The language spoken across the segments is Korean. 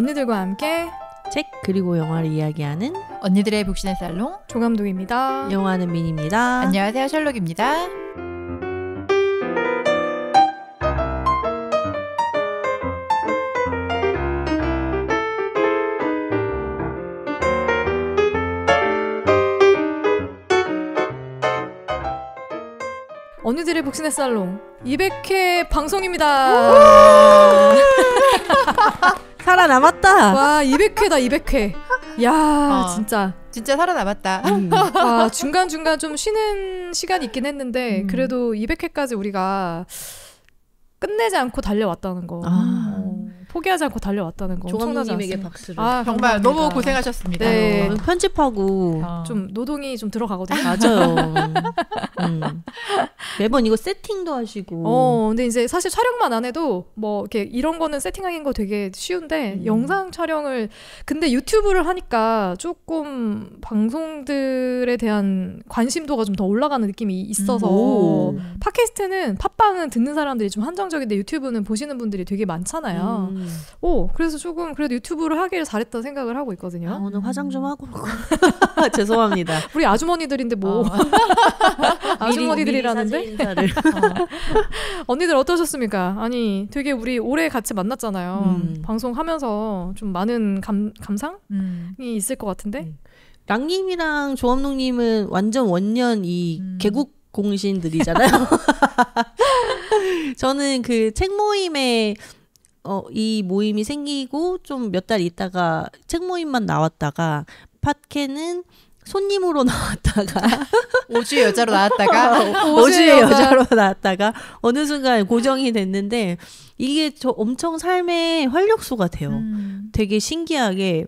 언니들과 함께 책 그리고 영화를 이야기하는 언니들의 복신의 살롱 조감독입니다. 영화는 민입니다. 안녕하세요 셜록입니다. 언니들의 복신의 살롱 200회 방송입니다. 살아남았다. 와 200회다 200회. 야 어. 진짜. 진짜 살아남았다. 음. 아 중간 중간 좀 쉬는 시간이 있긴 했는데 음. 그래도 200회까지 우리가 끝내지 않고 달려왔다는 거. 아. 어. 포기하지 않고 달려왔다는 거 엄청나지 않습니까? 박수를. 아, 정말 너무 고생하셨습니다. 네. 어, 편집하고 어. 좀 노동이 좀 들어가거든요. 맞아요. 음. 매번 이거 세팅도 하시고. 어, 근데 이제 사실 촬영만 안 해도 뭐 이렇게 이런 거는 세팅하는 거 되게 쉬운데 음. 영상 촬영을 근데 유튜브를 하니까 조금 방송들에 대한 관심도가 좀 더 올라가는 느낌이 있어서 음. 팟캐스트는 팟빵은 듣는 사람들이 좀 한정적인데 유튜브는 보시는 분들이 되게 많잖아요. 음. 음. 오 그래서 조금 그래도 유튜브를 하기를 잘했다 생각을 하고 있거든요. 아, 오늘 화장 좀 음. 하고 죄송합니다. 우리 아주머니들인데 뭐 어. 아주머니들이라는데 어. 언니들 어떠셨습니까? 아니 되게 우리 오래 같이 만났잖아요. 음. 방송하면서 좀 많은 감, 감상이 음. 있을 것 같은데. 음. 랑님이랑 조합농님은 완전 원년 이 음. 개국 공신들이잖아요. 저는 그 책 모임에 어, 이 모임이 생기고 좀 몇 달 있다가 책 모임만 나왔다가 팟캐는 손님으로 나왔다가 오주 여자로 나왔다가 어, 오주 여자로 나왔다가 어느 순간 고정이 됐는데 이게 저 엄청 삶의 활력소가 돼요. 음. 되게 신기하게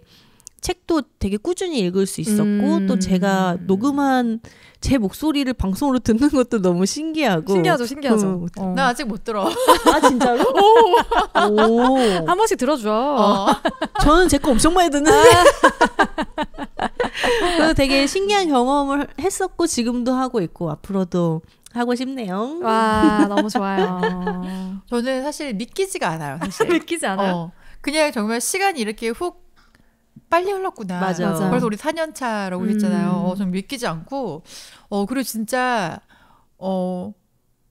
책도 되게 꾸준히 읽을 수 있었고 음. 또 제가 녹음한 제 목소리를 방송으로 듣는 것도 너무 신기하고 신기하죠 신기하죠 어. 어. 나 아직 못 들어 아 진짜로 오. 오. 한 번씩 들어줘 어. 저는 제 거 엄청 많이 듣는데 아. 그래서 되게 신기한 경험을 했었고 지금도 하고 있고 앞으로도 하고 싶네요. 와 너무 좋아요. 저는 사실 믿기지가 않아요. 사실 믿기지 않아요. 어. 그냥 정말 시간이 이렇게 훅 빨리 흘렀구나. 맞아. 맞아. 그래서 우리 4년 차라고 음. 했잖아요. 어, 좀 믿기지 않고 어 그리고 진짜 어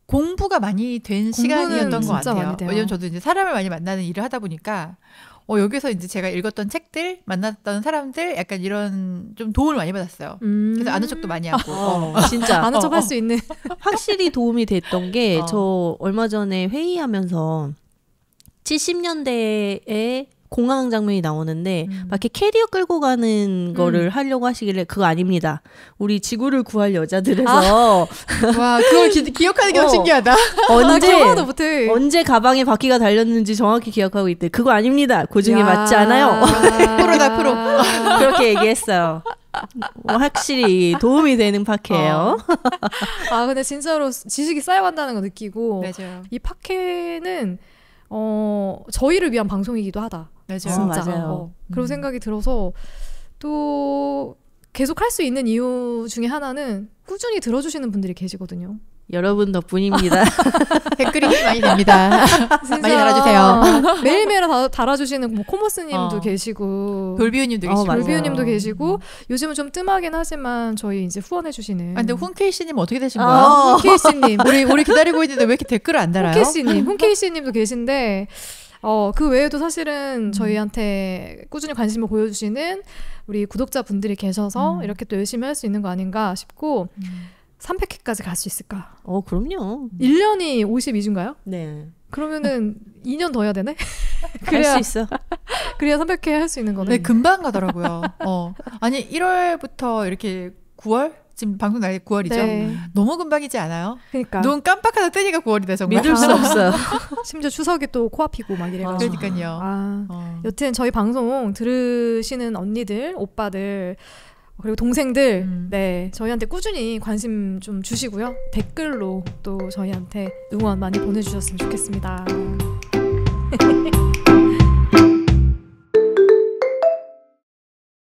공부가 많이 된 시간이었던 것 같아요. 왜냐면 저도 이제 사람을 많이 만나는 일을 하다 보니까 어, 여기서 이제 제가 읽었던 책들, 만났던 사람들, 약간 이런 좀 도움을 많이 받았어요. 음. 그래서 아는 척도 많이 하고. 음. 어. 어, 진짜. 아는 척 할수 어, 어. 있는. 확실히 도움이 됐던 게, 저 얼마 전에 회의하면서 70년대에 공항 장면이 나오는데 음. 막 이렇게 캐리어 끌고 가는 음. 거를 하려고 하시길래 그거 아닙니다. 우리 지구를 구할 여자들에서 아. 와 그걸 기, 억하는게 어. 신기하다. 언제 언제 가방에 바퀴가 달렸는지 정확히 기억하고 있대. 그거 아닙니다. 고중에 맞지 않아요. 프로다 프로. 그렇게 얘기했어요. 뭐 확실히 도움이 되는 파케예요. 어. 아 근데 진짜로 지식이 쌓여간다는 거 느끼고 맞아요. 이 파케는 어, 저희를 위한 방송이기도 하다. 맞아요. 진 맞아요. 어. 그런 음. 생각이 들어서 또 계속 할 수 있는 이유 중에 하나는 꾸준히 들어주시는 분들이 계시거든요. 여러분 덕분입니다. 댓글이 많이 됩니다. 많이 달아주세요. 매일매일 다, 달아주시는 뭐 코모스님도 어. 계시고 돌비우님도 어, 계시고 돌비우님도 음. 계시고 요즘은 좀 뜸하긴 하지만 저희 이제 후원해주시는. 아, 근데 훈케이씨님 어떻게 되신 어, 거예요? 아, 훈케이씨님 우리 우리 기다리고 있는데 왜 이렇게 댓글을 안 달아요? 훈케이씨님 훈케이씨님도 계신데 어, 그 외에도 사실은 음. 저희한테 꾸준히 관심을 보여주시는 우리 구독자분들이 계셔서 음. 이렇게 또 열심히 할 수 있는 거 아닌가 싶고, 음. 300회까지 갈 수 있을까? 어, 그럼요. 1년이 52주인가요? 네. 그러면은 2년 더 해야 되네? 그래야 수 있어. 그래야 300회 할 수 있는 거네. 네, 금방 가더라고요. 어. 아니, 1월부터 이렇게 9월? 지금 방송 날이 9월이죠. 네. 너무 금방이지 않아요? 그러니까 눈 깜빡하다 뜨니까 9월이다 정말. 믿을 수없어 심지어 추석이 또 코앞이고 막 이래가지고. 그러니까요. 아, 어. 여튼 저희 방송 들으시는 언니들, 오빠들. 그리고 동생들 음. 네 저희한테 꾸준히 관심 좀 주시고요 댓글로 또 저희한테 응원 많이 보내주셨으면 좋겠습니다.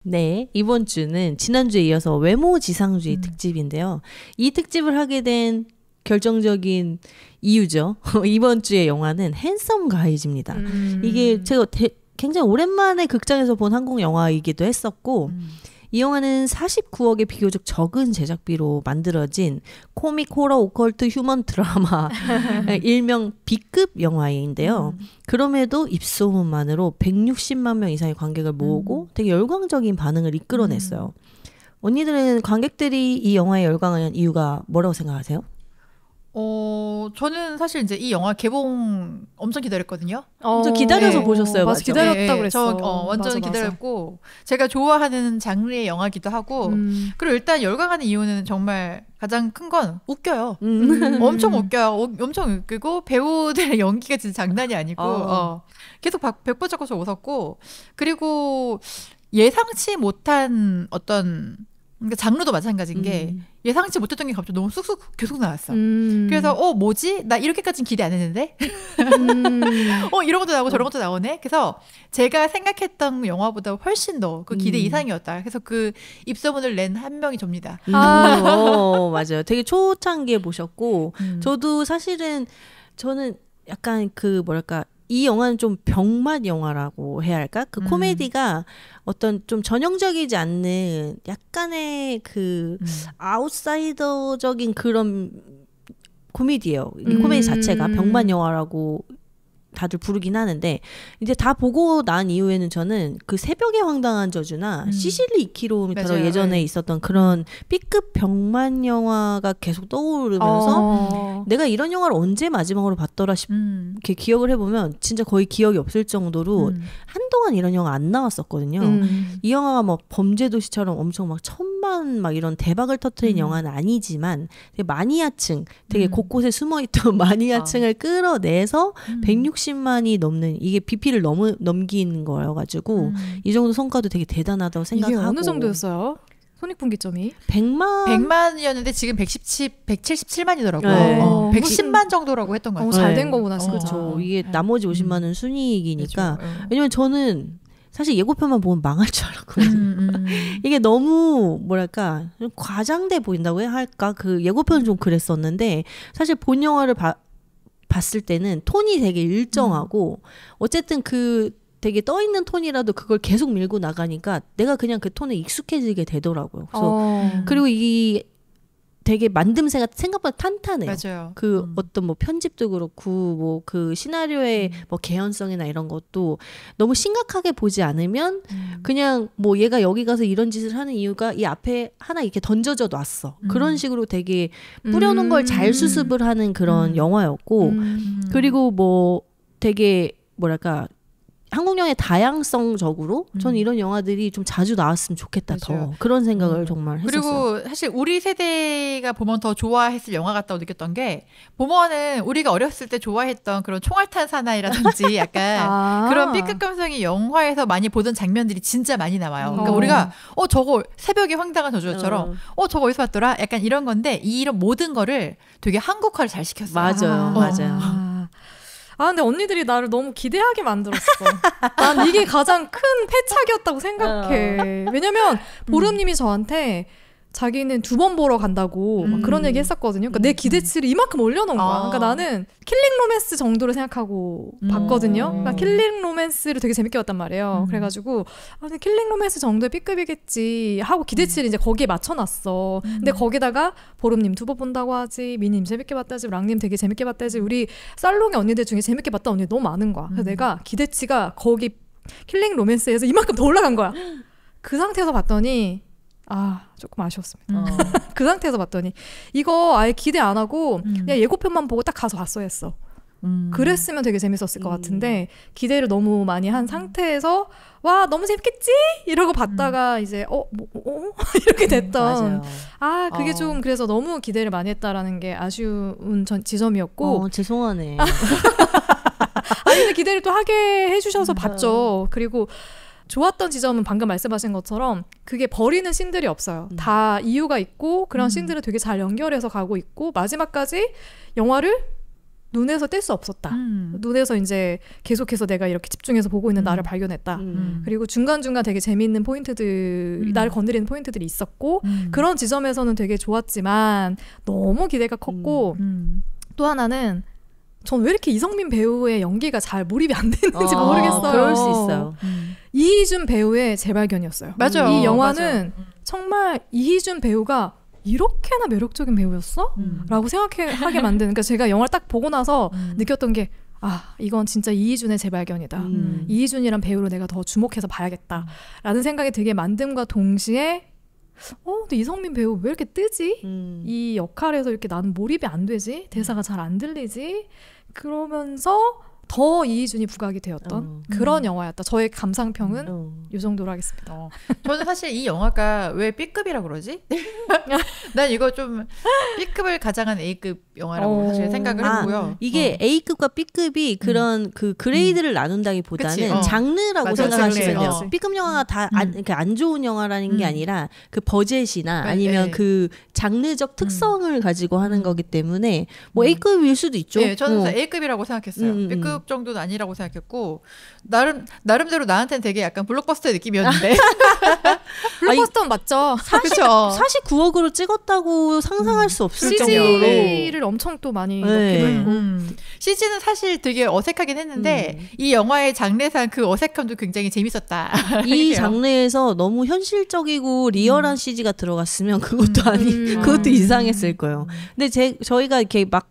네, 이번 주는 지난주에 이어서 외모 지상주의 음. 특집인데요. 이 특집을 하게 된 결정적인 이유죠. 이번 주의 영화는 핸섬 가이즈입니다. 음. 이게 제가 대, 굉장히 오랜만에 극장에서 본 한국 영화이기도 했었고 음. 이 영화는 49억의 비교적 적은 제작비로 만들어진 코믹 호러 오컬트 휴먼 드라마 일명 B급 영화인데요. 음. 그럼에도 입소문만으로 160만 명 이상의 관객을 모으고 음. 되게 열광적인 반응을 이끌어냈어요. 음. 언니들은 관객들이 이 영화에 열광한 이유가 뭐라고 생각하세요? 어, 저는 사실 이제 이 영화 개봉 엄청 기다렸거든요. 어, 엄청 기다려서 네. 보셨어요, 맞아, 기다렸다 네, 예, 예. 그랬어. 저 어, 완전 기다렸고 제가 좋아하는 장르의 영화기도 하고 음. 그리고 일단 열광하는 이유는 정말 가장 큰 건 웃겨요. 음. 음. 엄청 웃겨요. 어, 엄청 웃기고 배우들의 연기가 진짜 장난이 아니고 어. 어. 계속 백보 잡고서 웃었고 그리고 예상치 못한 어떤 그러니까 장르도 마찬가지인 게 음. 예상치 못했던 게 갑자기 너무 쑥쑥 계속 나왔어. 음. 그래서 어 뭐지? 나 이렇게까지는 기대 안 했는데. 음. 어 이런 것도 나오고 어. 저런 것도 나오네. 그래서 제가 생각했던 영화보다 훨씬 더 그 기대 음. 이상이었다. 그래서 그 입소문을 낸 한 명이 접니다. 아 어, 맞아요. 되게 초창기에 보셨고 저도 사실은 저는 약간 그 뭐랄까 이 영화는 좀 병맛 영화라고 해야 할까? 그 음. 코미디가 어떤 좀 전형적이지 않는 약간의 그 음. 아웃사이더적인 그런 코미디예요. 이 음. 코미디 자체가 병맛 영화라고 다들 부르긴 하는데 이제 다 보고 난 이후에는 저는 그새벽에 황당한 저주나 음. 시실리 2km 맞아 예전에 네. 있었던 그런 B급 병만 영화가 계속 떠오르면서 어. 내가 이런 영화를 언제 마지막으로 봤더라 싶 음. 이렇게 기억을 해보면 진짜 거의 기억이 없을 정도로 음. 한동안 이런 영화 안 나왔었거든요. 음. 이 영화가 뭐 범죄도시처럼 엄청 막 천만 막 이런 대박을 터트린 음. 영화는 아니지만 되게 마니아층 되게 음. 곳곳에 숨어있던 마니아층을 아. 끌어내서 160 60만이 넘는 이게 BP를 넘 넘긴 거여가지고 음. 이 정도 성과도 되게 대단하다고 생각하고 이게 어느 정도였어요? 손익분기점이 100만 100만이었는데 지금 117 177만이더라고요. 네. 어, 110만 어, 정도라고 했던 거아요 어, 잘된 거구나 어. 진짜. 그렇죠. 이게 네. 나머지 50만은 음. 순이익이니까. 그렇죠. 왜냐면 저는 사실 예고편만 보면 망할 줄 알았거든요. 음, 음. 이게 너무 뭐랄까 좀 과장돼 보인다고 해야 할까 그 예고편 좀 그랬었는데 사실 본 영화를 봐, 봤을 때는 톤이 되게 일정하고 음. 어쨌든 그 되게 떠 있는 톤이라도 그걸 계속 밀고 나가니까 내가 그냥 그 톤에 익숙해지게 되더라고요. 그래서 어. 그리고 이 되게 만듦새가 생각보다 탄탄해요. 맞아요. 그 음. 어떤 뭐 편집도 그렇고 뭐 그 시나리오의 음. 뭐 개연성이나 이런 것도 너무 심각하게 보지 않으면 음. 그냥 뭐 얘가 여기 가서 이런 짓을 하는 이유가 이 앞에 하나 이렇게 던져져 놨어. 음. 그런 식으로 되게 뿌려놓은 걸잘 음. 수습을 하는 그런 음. 영화였고 그리고 뭐 되게 뭐랄까 한국 영화의 다양성적으로 저는 음. 이런 영화들이 좀 자주 나왔으면 좋겠다 맞아요. 더 그런 생각을 음. 정말 했었어요. 그리고 사실 우리 세대가 보면 더 좋아했을 영화 같다고 느꼈던 게 보면은 우리가 어렸을 때 좋아했던 그런 총알탄 사나이라든지 약간 아. 그런 B급 감성이 영화에서 많이 보던 장면들이 진짜 많이 나와요. 그러니까 어. 우리가 어 저거 새벽의 황당한 저주처럼 어. 어. 저거 어디서 봤더라 약간 이런 건데 이런 모든 거를 되게 한국화를 잘 시켰어요. 맞아요, 어. 맞아요. 아. 아 근데 언니들이 나를 너무 기대하게 만들었어. 난 이게 가장 큰 패착이었다고 생각해. 어. 왜냐면 보름님이 저한테 자기는 두 번 보러 간다고 음. 그런 얘기 했었거든요. 그러니까 음. 내 기대치를 이만큼 올려놓은 거야. 아. 그러니까 나는 킬링 로맨스 정도로 생각하고 음. 봤거든요. 그러니까 음. 킬링 로맨스를 되게 재밌게 봤단 말이에요. 음. 그래가지고 아, 근데 킬링 로맨스 정도의 B급이겠지 하고 기대치를 음. 이제 거기에 맞춰놨어. 근데 거기다가 보름님 두 번 본다고 하지, 미님 재밌게 봤다지, 랑님 되게 재밌게 봤다지, 우리 살롱의 언니들 중에 재밌게 봤다 언니 너무 많은 거야. 그래서 내가 기대치가 거기 킬링 로맨스에서 이만큼 더 올라간 거야. 그 상태에서 봤더니 아 조금 아쉬웠습니다. 어. 그 상태에서 봤더니 이거 아예 기대 안 하고 음. 그냥 예고편만 보고 딱 가서 봤어야 했어. 음. 그랬으면 되게 재밌었을 것 음. 같은데 기대를 너무 많이 한 음. 상태에서 와 너무 재밌겠지 이러고 봤다가 음. 이제 어뭐 어? 뭐, 어, 어? 이렇게 음, 됐던 아 그게 어. 좀 그래서 너무 기대를 많이 했다라는 게 아쉬운 전, 지점이었고 어, 죄송하네 아니 근데 기대를 또 하게 해주셔서 봤죠 그리고 좋았던 지점은 방금 말씀하신 것처럼 그게 버리는 신들이 없어요. 음. 다 이유가 있고 그런 음. 신들을 되게 잘 연결해서 가고 있고 마지막까지 영화를 눈에서 뗄 수 없었다. 음. 눈에서 이제 계속해서 내가 이렇게 집중해서 보고 있는 음. 나를 발견했다. 음. 그리고 중간중간 되게 재미있는 포인트들, 나를 음. 건드리는 포인트들이 있었고, 음. 그런 지점에서는 되게 좋았지만, 너무 기대가 컸고, 음. 또 하나는 전왜 이렇게 이성민 배우의 연기가 잘 몰입이 안 되는지 아, 모르겠어요. 그럴 수 있어요. 음. 음. 이희준 배우의 재발견이었어요. 맞아요. 이 영화는 맞아요. 음. 정말 이희준 배우가 이렇게나 매력적인 배우였어? 음. 라고 생각하게 만드는. 그러니까 제가 영화를 딱 보고 나서 음. 느꼈던 게 아, 이건 진짜 이희준의 재발견이다. 음. 이희준이란 배우로 내가 더 주목해서 봐야겠다. 라는 생각이 되게 만듦과 동시에 어, 근데 이성민 배우 왜 이렇게 뜨지? 음. 이 역할에서 이렇게 나는 몰입이 안 되지? 대사가 잘 안 들리지? 그러면서 더 이희준이 부각이 되었던 어. 그런 음. 영화였다. 저의 감상평은 어. 이 정도로 하겠습니다. 어. 저는 사실 이 영화가 왜 B급이라 그러지? 난 이거 좀 B급을 가장한 A급 영화라고 어... 사실 생각을 아, 했고요. 이게 어. A급과 B급이 그런 음. 그 그레이드를 나눈다기보다는 어. 장르라고 생각하시면 돼요. B급 영화가 다안 음. 그러니까 안 좋은 영화라는 게 음. 아니라 그 버젯이나 네, 아니면 네. 그 장르적 특성을 음. 가지고 하는 거기 때문에 뭐 음. A급일 수도 있죠. 네, 저는 어. A급이라고 생각했어요. B급 정도는 아니라고 생각했고 나름 나름대로 나한테는 되게 약간 블록버스터 느낌이었는데 블록버스터 맞죠? 40, 49억으로 찍었다고 상상할 수 없을 정도로 네. CG를 엄청 또 많이 네. 넣기도 음. CG는 사실 되게 어색하긴 했는데 음. 이 영화의 장르상 그 어색함도 굉장히 재밌었다. 이 장르에서 너무 현실적이고 리얼한 음. CG가 들어갔으면 그것도 아니 음. 그것도 음. 이상했을 거예요. 근데 제 저희가 이렇게 막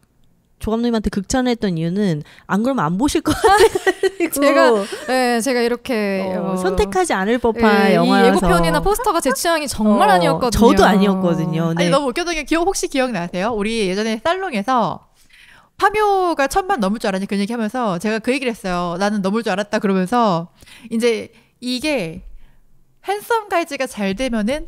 조감독님한테 극찬했던 이유는 안 그러면 안 보실 것 같아요. 제가 네, 제가 이렇게 어, 어, 선택하지 않을 예, 법한 예, 영화라서 예고편이나 포스터가 제 취향이 정말 어, 아니었거든요. 저도 아니었거든요. 네. 아니 너무 웃겼던 게 기억 혹시 기억나세요? 우리 예전에 살롱에서 파묘가 천만 넘을 줄 알았냐 그런 얘기 하면서 제가 그 얘기를 했어요. 나는 넘을 줄 알았다 그러면서 이제 이게 핸섬 가이즈가 잘 되면은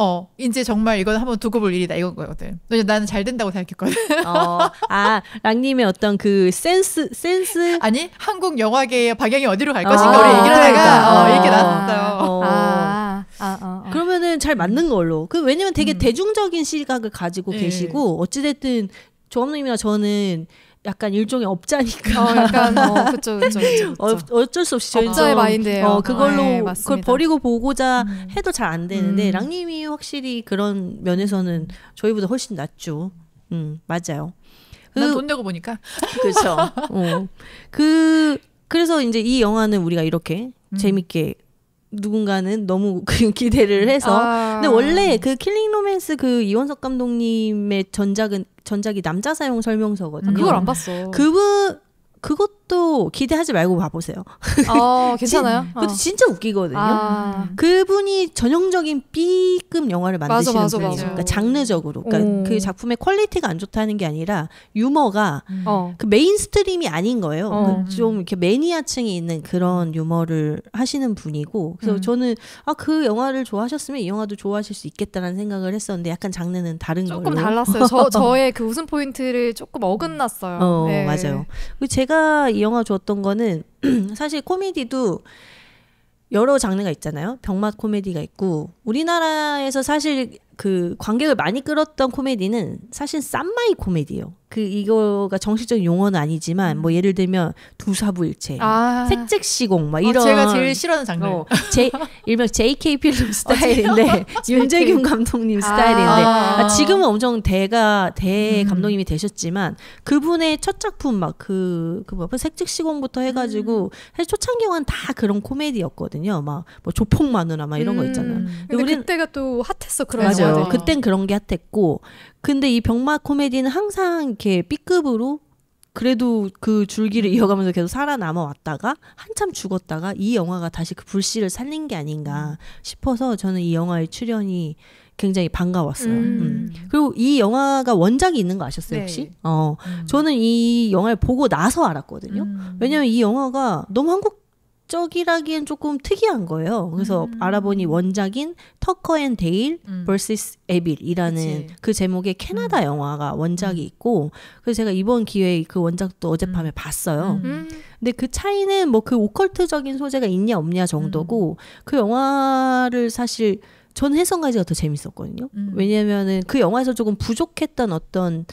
어, 이제 정말 이건 한번 두고 볼 일이다 이건 거거든. 왜냐 나는 잘 된다고 생각했거든. 어, 아, 랑님의 어떤 그 센스, 센스. 아니, 한국 영화계의 방향이 어디로 갈 것인가 아, 우리 얘기를 하다가 그러니까. 어, 아. 이렇게 나왔어요. 어. 아, 아, 아, 아, 그러면은 잘 맞는 걸로. 그 왜냐면 되게 음. 대중적인 시각을 가지고 예. 계시고 어찌됐든 조합님이나 저는 약간 일종의 업자니까. 어, 약간 어, 그쵸, 그쵸, 그쵸, 어, 어쩔 수 없이 저희는 업자의 마인드예요. 어, 그걸로 아, 예, 그걸 버리고 보고자 음. 해도 잘 안 되는데 음. 랑님이 확실히 그런 면에서는 저희보다 훨씬 낫죠. 음 맞아요. 그 난돈 내고 보니까. 그렇죠. 어. 그 그래서 이제 이 영화는 우리가 이렇게 음. 재밌게 누군가는 너무 그 기대를 해서 아. 근데 원래 그 킬링 로맨스 그 이원석 감독님의 전작은 전작이 남자 사용 설명서거든요. 음. 그걸 안 봤어. 그분 그것 또 기대하지 말고 봐보세요. 어, 괜찮아요? 진, 그것도 어. 진짜 웃기거든요. 아. 그분이 전형적인 B급 영화를 만드시는 맞아, 맞아, 분이에요. 맞아. 그러니까 장르적으로. 그러니까 그 작품의 퀄리티가 안 좋다는 게 아니라 유머가 음. 어. 그 메인스트림이 아닌 거예요. 어. 그좀 음. 이렇게 매니아층이 있는 그런 유머를 하시는 분이고 그래서 음. 저는 아, 그 영화를 좋아하셨으면 이 영화도 좋아하실 수 있겠다라는 생각을 했었는데 약간 장르는 다른 조금 걸로. 달랐어요. 저, 저의 그 웃음 포인트를 조금 어긋났어요. 어, 네. 맞아요. 그 제가 이 영화 좋았던 거는 사실 코미디도 여러 장르가 있잖아요. 병맛 코미디가 있고 우리나라에서 사실 그 관객을 많이 끌었던 코미디는 사실 쌈마이 코미디예요. 그 이거가 정식적인 용어는 아니지만 뭐 예를 들면 두사부일체, 아. 색즉시공 막 어, 이런 어, 제가 제일 싫어하는 장르. 어, 제 일명 JK 필름 어, 스타일인데 윤재균 감독님 스타일인데 아. 아, 지금은 엄청 대가 대 음. 감독님이 되셨지만 그분의 첫 작품 막 그 그뭐 그 색즉시공부터 해가지고 음. 사실 초창기만 다 그런 코미디였거든요. 막 뭐 조폭 마누라 막 이런 거 있잖아요. 음. 근데 우린, 그때가 또 핫했어 그런 맞 맞아요. 맞아요. 그땐 그런 게 핫했고 근데 이병마 코미디는 항상 이렇게 B급으로 그래도 그 줄기를 이어가면서 계속 살아남아 왔다가 한참 죽었다가 이 영화가 다시 그 불씨를 살린 게 아닌가 음. 싶어서 저는 이 영화의 출연이 굉장히 반가웠어요. 음. 음. 그리고 이 영화가 원작이 있는 거 아셨어요, 네. 혹시? 어. 음. 저는 이 영화를 보고 나서 알았거든요. 음. 왜냐면 이 영화가 너무 한국 적이라기엔 조금 특이한 거예요. 그래서 음. 알아보니 원작인 터커 앤 데일 vs 에빌이라는 그치. 그 제목의 캐나다 음. 영화가 원작이 음. 있고 그래서 제가 이번 기회에 그 원작도 어젯밤에 음. 봤어요. 음. 근데 그 차이는 뭐 그 오컬트적인 소재가 있냐 없냐 정도고 그 영화를 사실 전 해성가지가 더 재밌었거든요. 왜냐면은 그 영화에서 조금 부족했던 어떤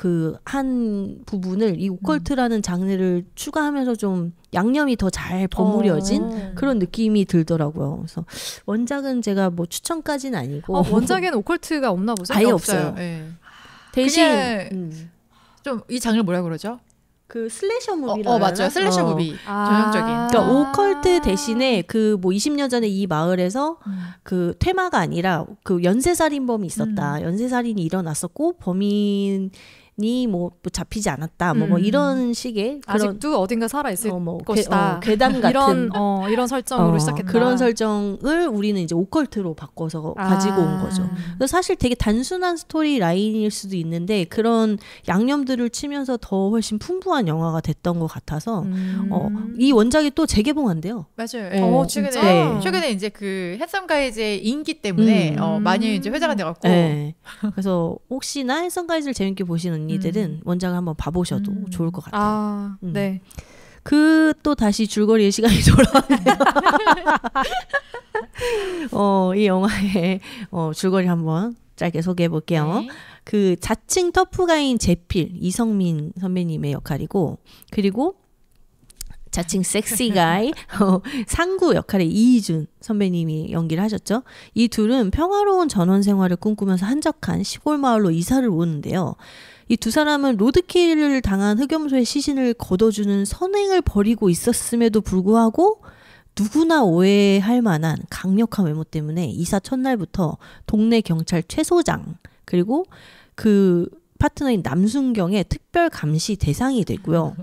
그한 부분을 이 오컬트라는 음. 장르를 추가하면서 좀 양념이 더 잘 버무려진 어. 그런 느낌이 들더라고요. 그래서 원작은 제가 뭐 추천까지는 아니고 어, 아, 원작에는 오컬트가 없나 보죠. 아예 없어요. 없어요. 네. 대신 음. 좀이 장르 뭐라 그러죠? 그 슬래셔 무비라 어, 어 맞죠 슬래셔 어. 무비 아. 전형적인 아 그러니까 오컬트 대신에 그 뭐 20년 전에 이 마을에서 음. 그 퇴마가 아니라 그 연쇄살인범이 있었다 음. 연쇄살인이 일어났었고 범인 뭐, 뭐 잡히지 않았다 뭐, 뭐 음. 뭐 이런 식의 그런, 아직도 어딘가 살아 있을 어, 뭐, 것이다 괴, 어, 괴담 같은 이런 어, 이런 설정으로 어, 시작했다 그런 설정을 우리는 이제 오컬트로 바꿔서 아. 가지고 온 아. 거죠. 사실 되게 단순한 스토리 라인일 수도 있는데 그런 양념들을 치면서 더 훨씬 풍부한 영화가 됐던 것 같아서 음. 어, 이 원작이 또 재개봉한대요. 맞아요. 네. 어, 최근에 네. 최근에 이제 그햇삼가이즈의 인기 때문에 음. 어, 많이 이제 회자가 돼갖고 네. 그래서 혹시나 햇삼가이즈를 재밌게 보시는 언니들은 음. 원작을 한번 봐보셔도 음. 좋을 것 같아요. 아, 음. 네. 그 또 다시 줄거리의 시간이 돌아왔네요. 어, 이 영화의 어, 줄거리 한번 짧게 소개해 볼게요. 네. 그 자칭 터프가인 제필 이성민 선배님의 역할이고 그리고 자칭 섹시가이 어, 상구 역할의 이희준 선배님이 연기를 하셨죠. 이 둘은 평화로운 전원 생활을 꿈꾸면서 한적한 시골 마을로 이사를 오는데요. 이두 사람은 로드킬을 당한 흑염소의 시신을 걷어주는 선행을 벌이고 있었음에도 불구하고 누구나 오해할 만한 강력한 외모 때문에 이사 첫날부터 동네 경찰 최소장 그리고 그 파트너인 남순경의 특별 감시 대상이 되고요.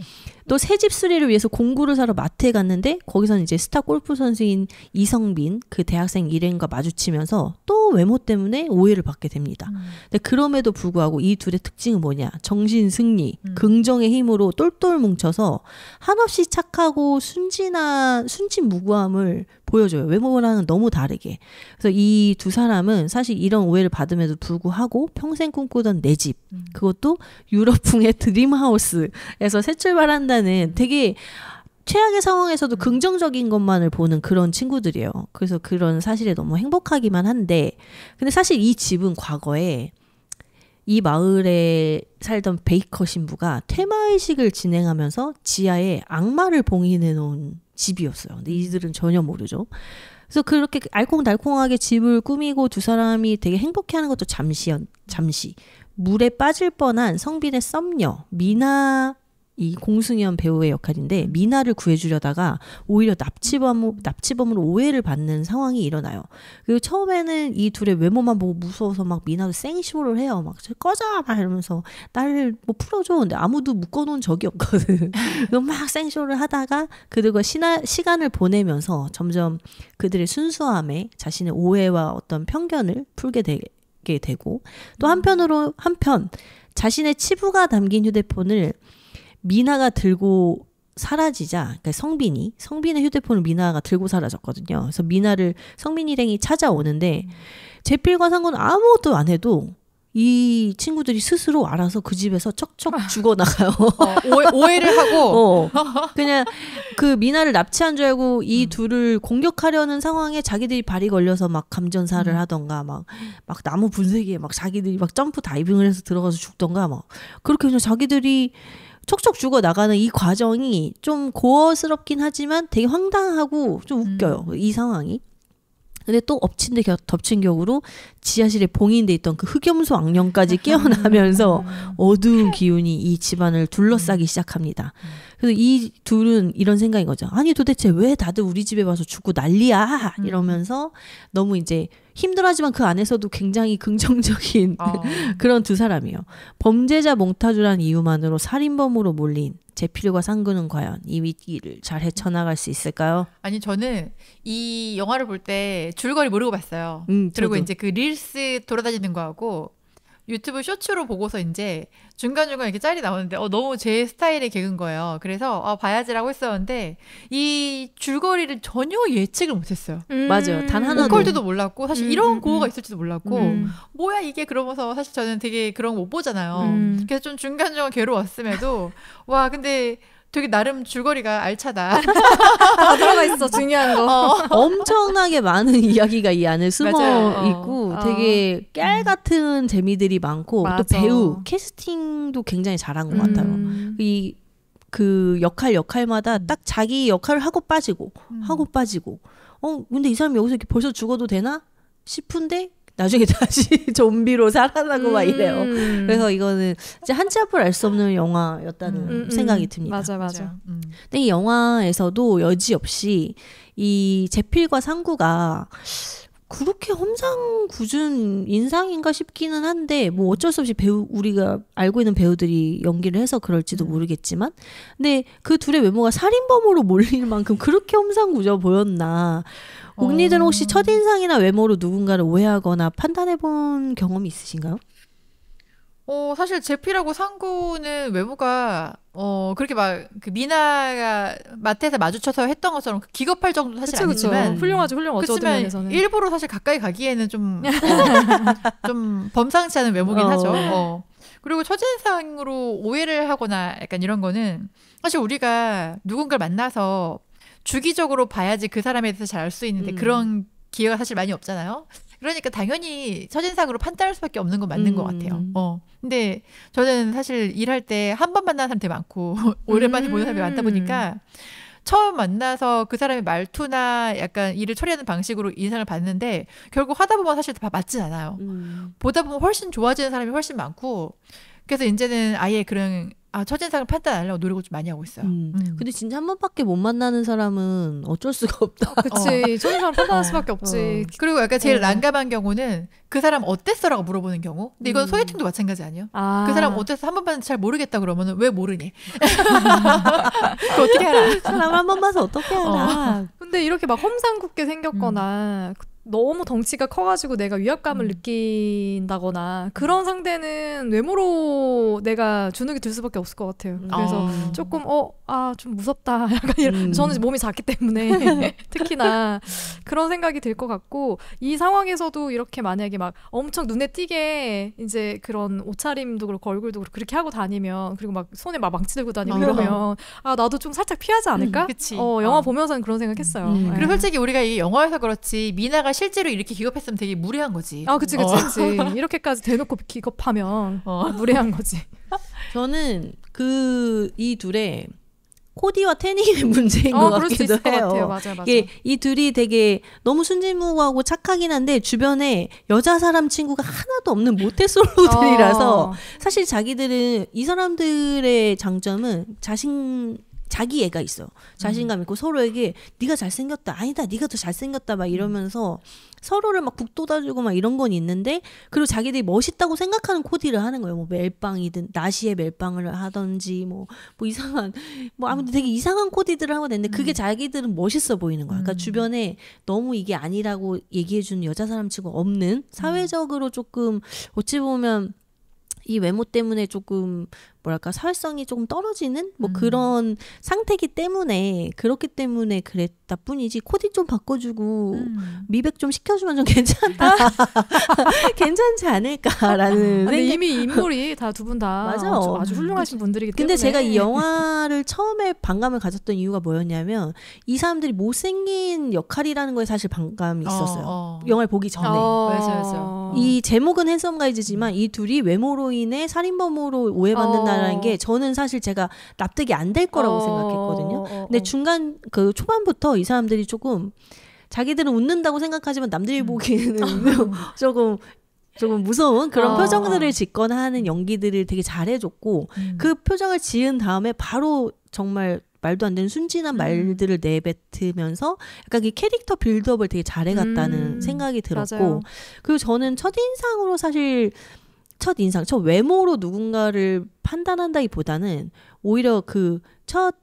또새집 수리를 위해서 공구를 사러 마트에 갔는데 거기서는 이제 스타 골프 선수인 이성빈그 대학생 일행과 마주치면서 또 외모 때문에 오해를 받게 됩니다. 음. 근데 그럼에도 불구하고 이 둘의 특징은 뭐냐? 정신 승리, 음. 긍정의 힘으로 똘똘 뭉쳐서 한없이 착하고 순진한 순진 무구함을 보여줘요. 외모랑은 너무 다르게. 그래서 이 두 사람은 사실 이런 오해를 받음에도 불구하고 평생 꿈꾸던 내 집, 음. 그것도 유럽풍의 드림하우스에서 새 출발한다. 보다는 되게 최악의 상황에서도 음. 긍정적인 것만을 보는 그런 친구들이에요. 그래서 그런 사실에 너무 행복하기만 한데, 근데 사실 이 집은 과거에 이 마을에 살던 베이커 신부가 테마의식을 진행하면서 지하에 악마를 봉인해 놓은 집이었어요. 근데 이들은 전혀 모르죠. 그래서 그렇게 알콩달콩하게 집을 꾸미고 두 사람이 되게 행복해 하는 것도 잠시, 잠시. 물에 빠질 뻔한 성빈의 썸녀, 미나 이 공승현 배우의 역할인데 미나를 구해주려다가 오히려 납치범 납치범으로 오해를 받는 상황이 일어나요. 그리고 처음에는 이 둘의 외모만 보고 무서워서 막 미나를 쌩쇼를 해요. 막 꺼져 막 이러면서 나를 뭐 풀어줘. 근데 아무도 묶어놓은 적이 없거든. 막 쌩쇼를 하다가 그들과 시나, 시간을 보내면서 점점 그들의 순수함에 자신의 오해와 어떤 편견을 풀게 되게 되고 또 한편으로 한편 자신의 치부가 담긴 휴대폰을 미나가 들고 사라지자 그러니까 성빈이 성빈의 휴대폰을 미나가 들고 사라졌거든요. 그래서 미나를 성빈 일행이 찾아오는데 제필과 상관 아무것도 안 해도 이 친구들이 스스로 알아서 그 집에서 척척 아. 죽어나가요. 어, 오해, 를 하고. 어, 그냥 그 미나를 납치한 줄 알고 이 음. 둘을 공격하려는 상황에 자기들이 발이 걸려서 막 감전사를 음. 하던가 막, 막 나무 분쇄기에 막 자기들이 막 점프 다이빙을 해서 들어가서 죽던가 막 그렇게 해서 자기들이 촉촉 죽어 나가는 이 과정이 좀 고어스럽긴 하지만 되게 황당하고 좀 음. 웃겨요. 음. 이 상황이. 근데 또 엎친 데 덮친 격으로 지하실에 봉인돼 있던 그 흑염소 악령까지 깨어나면서 음. 어두운 기운이 이 집안을 둘러싸기 시작합니다. 음. 그래서 이 둘은 이런 생각인 거죠. 아니 도대체 왜 다들 우리 집에 와서 죽고 난리야 음. 이러면서 너무 이제 힘들어하지만 그 안에서도 굉장히 긍정적인 어. 그런 두사람이요 범죄자 몽타주란 이유만으로 살인범으로 몰린 제필과 상근은 과연 이 위기를 잘 헤쳐나갈 수 있을까요? 아니 저는 이 영화를 볼 때 줄거리 모르고 봤어요. 음, 그리고 이제 그 릴스 돌아다니는 거하고 유튜브 쇼츠로 보고서 이제 중간중간 이렇게 짤이 나오는데 어, 너무 제 스타일의 개그인 거예요. 그래서 어, 봐야지라고 했었는데 이 줄거리를 전혀 예측을 못했어요. 음. 맞아요. 단 하나도. 올 걸지도 몰랐고 사실 음, 이런 고호가 음, 음. 있을지도 몰랐고 음. 뭐야 이게 그러면서 사실 저는 되게 그런 거 못 보잖아요. 음. 그래서 좀 중간중간 괴로웠음에도 와 근데 되게 나름 줄거리가 알차다. 다 들어가 있어 중요한 거. 어. 엄청나게 많은 이야기가 이 안에 숨어 맞아요. 어, 있고 어. 되게 깨알 같은 재미들이 많고 맞아. 또 배우 캐스팅도 굉장히 잘한 것 같아요. 음. 이그 역할 역할마다 딱 자기 역할을 하고 빠지고 음. 하고 빠지고 어 근데 이 사람이 여기서 이렇게 벌써 죽어도 되나 싶은데 나중에 다시 좀비로 살아나고 음. 막 이래요. 음. 그래서 이거는 이제 한치 앞을 알 수 없는 영화였다는 음, 음, 음, 생각이 듭니다. 맞아 맞아. 음. 근데 이 영화에서도 여지없이 이 제필과 상구가 그렇게 험상 굳은 인상인가 싶기는 한데 뭐 어쩔 수 없이 배우 우리가 알고 있는 배우들이 연기를 해서 그럴지도 모르겠지만 근데 그 둘의 외모가 살인범으로 몰릴 만큼 그렇게 험상 굳어 보였나 옥리들 은 혹시 어. 첫인상이나 외모로 누군가를 오해하거나 판단해본 경험이 있으신가요? 어, 사실 제피라고 상구는 외모가 어, 그렇게 막그 미나가 마트에서 마주쳐서 했던 것처럼 그 기겁할 정도는 사실 그쵸, 아니지만 훌륭하죠, 훌륭하죠. 그렇지만 일부러 사실 가까이 가기에는 좀좀 어, 좀 범상치 않은 외모긴 어. 하죠. 어. 그리고 첫인상으로 오해를 하거나 약간 이런 거는 사실 우리가 누군가를 만나서 주기적으로 봐야지 그 사람에 대해서 잘 알 수 있는데 음. 그런 기회가 사실 많이 없잖아요. 그러니까 당연히 첫인상으로 판단할 수밖에 없는 건 맞는 음. 것 같아요. 어. 근데 저는 사실 일할 때 한 번 만나는 사람 되게 많고 오랜만에 음. 보는 사람이 많다 보니까 처음 만나서 그 사람의 말투나 약간 일을 처리하는 방식으로 인상을 받는데 결국 하다 보면 사실 다 맞진 않아요. 음. 보다 보면 훨씬 좋아지는 사람이 훨씬 많고 그래서 이제는 아예 그런 아 첫인상을 판단하려고 노력을 좀 많이 하고 있어요. 음. 음. 근데 진짜 한 번밖에 못 만나는 사람은 어쩔 수가 없다. 어, 그치. 첫인상 어. 판단할 어. 수밖에 없지. 어. 그리고 약간 제일 어. 난감한 경우는 그 사람 어땠어라고 물어보는 경우. 근데 이건 음. 소개팅도 마찬가지 아니에요? 아. 그 사람 어땠어 한 번만 잘 모르겠다 그러면왜 모르니? 그 어떻게 알아? 사람 한번 봐서 어떻게 알아? 근데 이렇게 막 험상궂게 생겼거나. 음. 그 너무 덩치가 커가지고 내가 위압감을 음. 느낀다거나 그런 음. 상대는 외모로 내가 주눅이 들 수밖에 없을 것 같아요. 음. 그래서 아. 어. 조금 아, 어아 좀 무섭다 약간 이런 음. 저는 몸이 작기 때문에 특히나 그런 생각이 들 것 같고 이 상황에서도 이렇게 만약에 막 엄청 눈에 띄게 이제 그런 옷차림도 그렇고 얼굴도 그렇고 그렇게 하고 다니면 그리고 막 손에 막 망치 들고 다니고 어. 러면아 나도 좀 살짝 피하지 않을까? 음, 어 영화 어. 보면서는 그런 생각했어요. 음, 그리고 네. 솔직히 우리가 이 영화에서 그렇지 미나가 실제로 이렇게 기겁했으면 되게 무례한 거지. 아, 그치, 그치, 어. 그치. 이렇게까지 대놓고 기겁하면 어. 무례한 거지. 저는 그 이 둘의 코디와 태닝의 문제인 어, 것 그럴 같기도 있을 해요. 같아요. 맞아, 맞아. 이게 이 둘이 되게 너무 순진무구하고 착하긴 한데 주변에 여자 사람 친구가 하나도 없는 모태솔로들이라서 어. 사실 자기들은 이 사람들의 장점은 자신 자기 애가 있어요. 자신감 음. 있고 음. 서로에게 네가 잘생겼다. 아니다. 네가 더 잘생겼다. 막 음. 이러면서 서로를 막 북돋아주고 막 이런 건 있는데 그리고 자기들이 멋있다고 생각하는 코디를 하는 거예요. 뭐 멜빵이든 나시의 멜빵을 하던지 뭐, 뭐 이상한 뭐 음. 아무튼 되게 이상한 코디들을 하고 있는데 그게 자기들은 멋있어 보이는 거야. 그러니까 주변에 너무 이게 아니라고 얘기해 주는 여자 사람 치고 없는 사회적으로 조금 어찌 보면 이 외모 때문에 조금 뭐랄까 사회성이 조금 떨어지는 뭐 음. 그런 상태기 때문에 그렇기 때문에 그랬다 뿐이지 코디 좀 바꿔주고 음. 미백 좀 시켜주면 좀 괜찮다 괜찮지 않을까라는 아, 근데 이미 인물이 다 두 분다 아주 아주 훌륭하신 분들이기 때문에 근데 제가 이 영화를 처음에 반감을 가졌던 이유가 뭐였냐면 이 사람들이 못생긴 역할이라는 거에 사실 반감이 어, 있었어요 어, 어. 영화를 보기 전에 어, 맞아요, 맞아요. 이 제목은 핸섬 가이즈지만 이 둘이 외모로 인해 살인범으로 오해받는다 있구라는게 어. 저는 사실 제가 납득이 안 될 거라고 어. 생각했거든요. 어, 근데 중간 그 초반부터 이 사람들이 조금 자기들은 웃는다고 생각하지만 남들이 음. 보기에는 조금 조금 무서운 그런 어. 표정들을 짓거나 하는 연기들을 되게 잘해줬고 음. 그 표정을 지은 다음에 바로 정말 말도 안 되는 순진한 음. 말들을 내뱉으면서 약간 이 캐릭터 빌드업을 되게 잘해갔다는 음. 생각이 들었고 맞아요. 그리고 저는 첫인상으로 사실 첫 인상, 첫 외모로 누군가를 판단한다기보다는 오히려 그 첫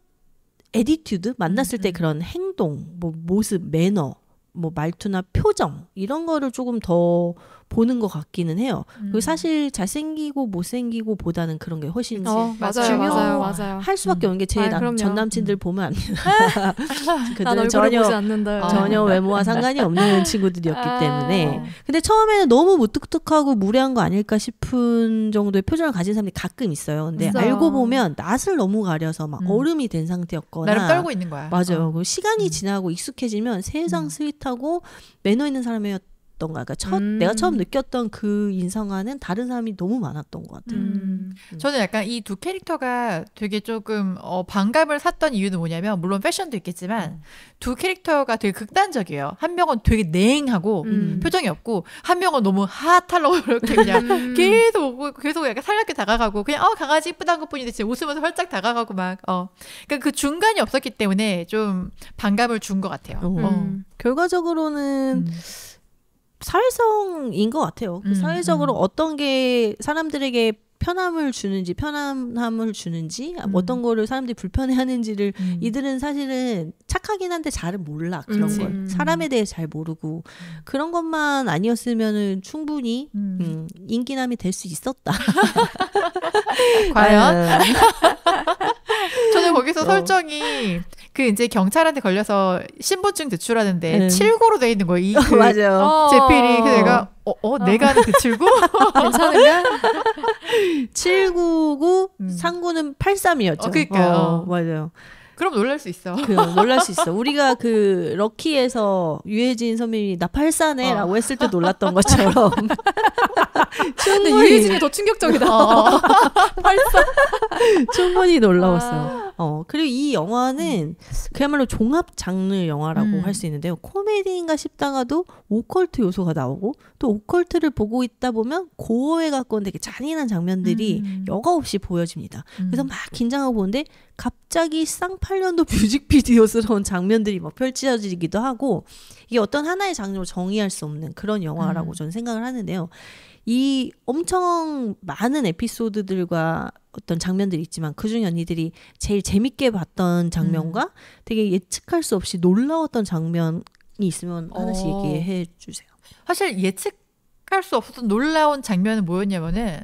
에디튜드 만났을 때 음. 그런 행동, 뭐 모습, 매너, 뭐 말투나 표정 이런 거를 조금 더 보는 것 같기는 해요. 음. 그 사실 잘생기고 못생기고 보다는 그런 게 훨씬 어, 중요할 수밖에 아, 음. 없는 게 제 전남친들 보면 그들은 전혀 아. 전혀 외모와 상관이 없는 친구들이었기 아. 때문에. 근데 처음에는 너무 무뚝뚝하고 무례한 거 아닐까 싶은 정도의 표정을 가진 사람이 가끔 있어요. 근데 맞아. 알고 보면 낯을 너무 가려서 막 음. 얼음이 된 상태였거나 나를 떨고 있는 거야. 맞아요. 어. 시간이 음. 지나고 익숙해지면 세상 음. 스윗하고 매너 있는 사람이었 느꼈던가, 그러니까 첫, 음. 내가 처음 느꼈던 그 인상과는 다른 사람이 너무 많았던 것 같아요. 음. 음. 저는 약간 이 두 캐릭터가 되게 조금 어, 반감을 샀던 이유는 뭐냐면 물론 패션도 있겠지만 음. 두 캐릭터가 되게 극단적이에요. 한 명은 되게 냉하고 음. 표정이 없고 한 명은 너무 핫하려고 이렇게 그냥 음. 계속 계속 약간 살갑게 다가가고 그냥 어 강아지 이쁘다는 것뿐인데 진짜 웃으면서 활짝 다가가고 막 어. 그러니까 그 중간이 없었기 때문에 좀 반감을 준 것 같아요. 어. 어. 결과적으로는 사회성인 것 같아요. 그 음, 사회적으로 음, 어떤 게 사람들에게 편함을 주는지 편안함을 주는지 아, 음. 어떤 거를 사람들이 불편해하는지를 음. 이들은 사실은 착하긴 한데 잘 몰라 그런 걸 음. 사람에 대해 잘 모르고 그런 것만 아니었으면은 충분히 음, 인기남이 될 수 있었다. 과연 아. 저는 거기서 어. 설정이 그 이제 경찰한테 걸려서 신분증 제출하는데 음. 칠구고로돼 있는 거예요. 이 그, 맞아요. 어. 제필이 그 내가 어, 어, 어. 내가 하는 그 칠구 괜찮은가? 7 9 9 상구는 83이었죠. 어, 그러니까요. 어, 맞아요. 그럼 놀랄 수 있어. 그, 놀랄 수 있어. 우리가 그 럭키에서 유해진 선배님이 나 팔사네라고 어. 했을 때 놀랐던 것처럼. 충분히 유해진이 더 충격적이다. 어. 팔사. 충분히 놀라웠어요. 아. 어 그리고 이 영화는 그야말로 종합 장르 영화라고 음. 할수 있는데요. 코미디인가 싶다가도 오컬트 요소가 나오고 또 오컬트를 보고 있다 보면 고어에 가까운 되게 잔인한 장면들이 음. 여과 없이 보여집니다. 음. 그래서 막 긴장하고 보는데 갑자기 쌍팔년도 뮤직비디오스러운 장면들이 막 펼쳐지기도 하고 이게 어떤 하나의 장르로 정의할 수 없는 그런 영화라고 음. 저는 생각을 하는데요. 이 엄청 많은 에피소드들과 어떤 장면들이 있지만 그중 언니들이 제일 재밌게 봤던 장면과 음. 되게 예측할 수 없이 놀라웠던 장면이 있으면 하나씩 어. 얘기해 주세요. 사실 예측할 수 없었던 놀라운 장면은 뭐였냐면은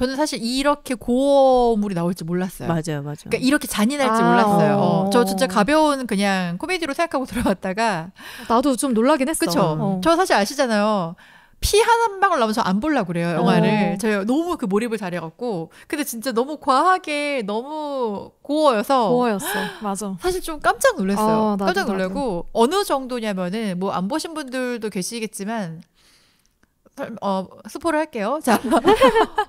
저는 사실 이렇게 고어물이 나올지 몰랐어요. 맞아요, 맞아요. 그러니까 이렇게 잔인할지 아, 몰랐어요. 어. 어. 저 진짜 가벼운 그냥 코미디로 생각하고 들어갔다가 나도 좀 놀라긴 했어. 그렇죠. 어. 저 사실 아시잖아요. 피 한 방울 나면서 안 보려고 그래요, 어. 영화를. 어. 제가 너무 그 몰입을 잘해갖고. 근데 진짜 너무 과하게, 너무 고어여서. 고어였어. 맞아. 사실 좀 깜짝 놀랐어요. 아, 나도, 깜짝 놀라고. 나도. 어느 정도냐면은, 뭐 안 보신 분들도 계시겠지만, 어, 스포를 할게요. 자,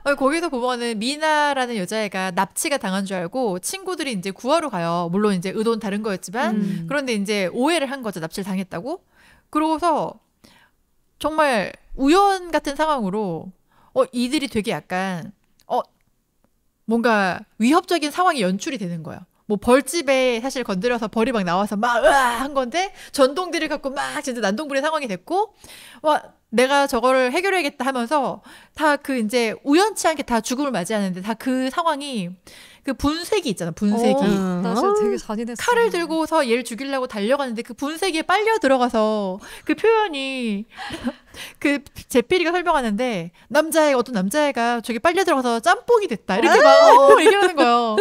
어, 거기서 보면은 미나라는 여자애가 납치가 당한 줄 알고 친구들이 이제 구하러 가요. 물론 이제 의도는 다른 거였지만 음. 그런데 이제 오해를 한 거죠. 납치를 당했다고. 그러고서 정말 우연 같은 상황으로 어 이들이 되게 약간 어 뭔가 위협적인 상황이 연출이 되는 거야. 뭐 벌집에 사실 건드려서 벌이 막 나와서 막 으아 한 건데 전동들을 갖고 막 진짜 난동불의 상황이 됐고 와 내가 저거를 해결해야겠다 하면서 다 그 이제 우연치 않게 다 죽음을 맞이하는데 다 그 상황이 그 분쇄기 있잖아. 분쇄기. 어, 어, 나 진짜 되게 잔인했어. 칼을 들고서 얘를 죽이려고 달려가는데 그 분쇄기에 빨려 들어가서 그 표현이 그 제필이가 설명하는데 남자애 가 어떤 남자애가 저기 빨려 들어가서 짬뽕이 됐다 이렇게 막 어, 아! 얘기하는 거예요.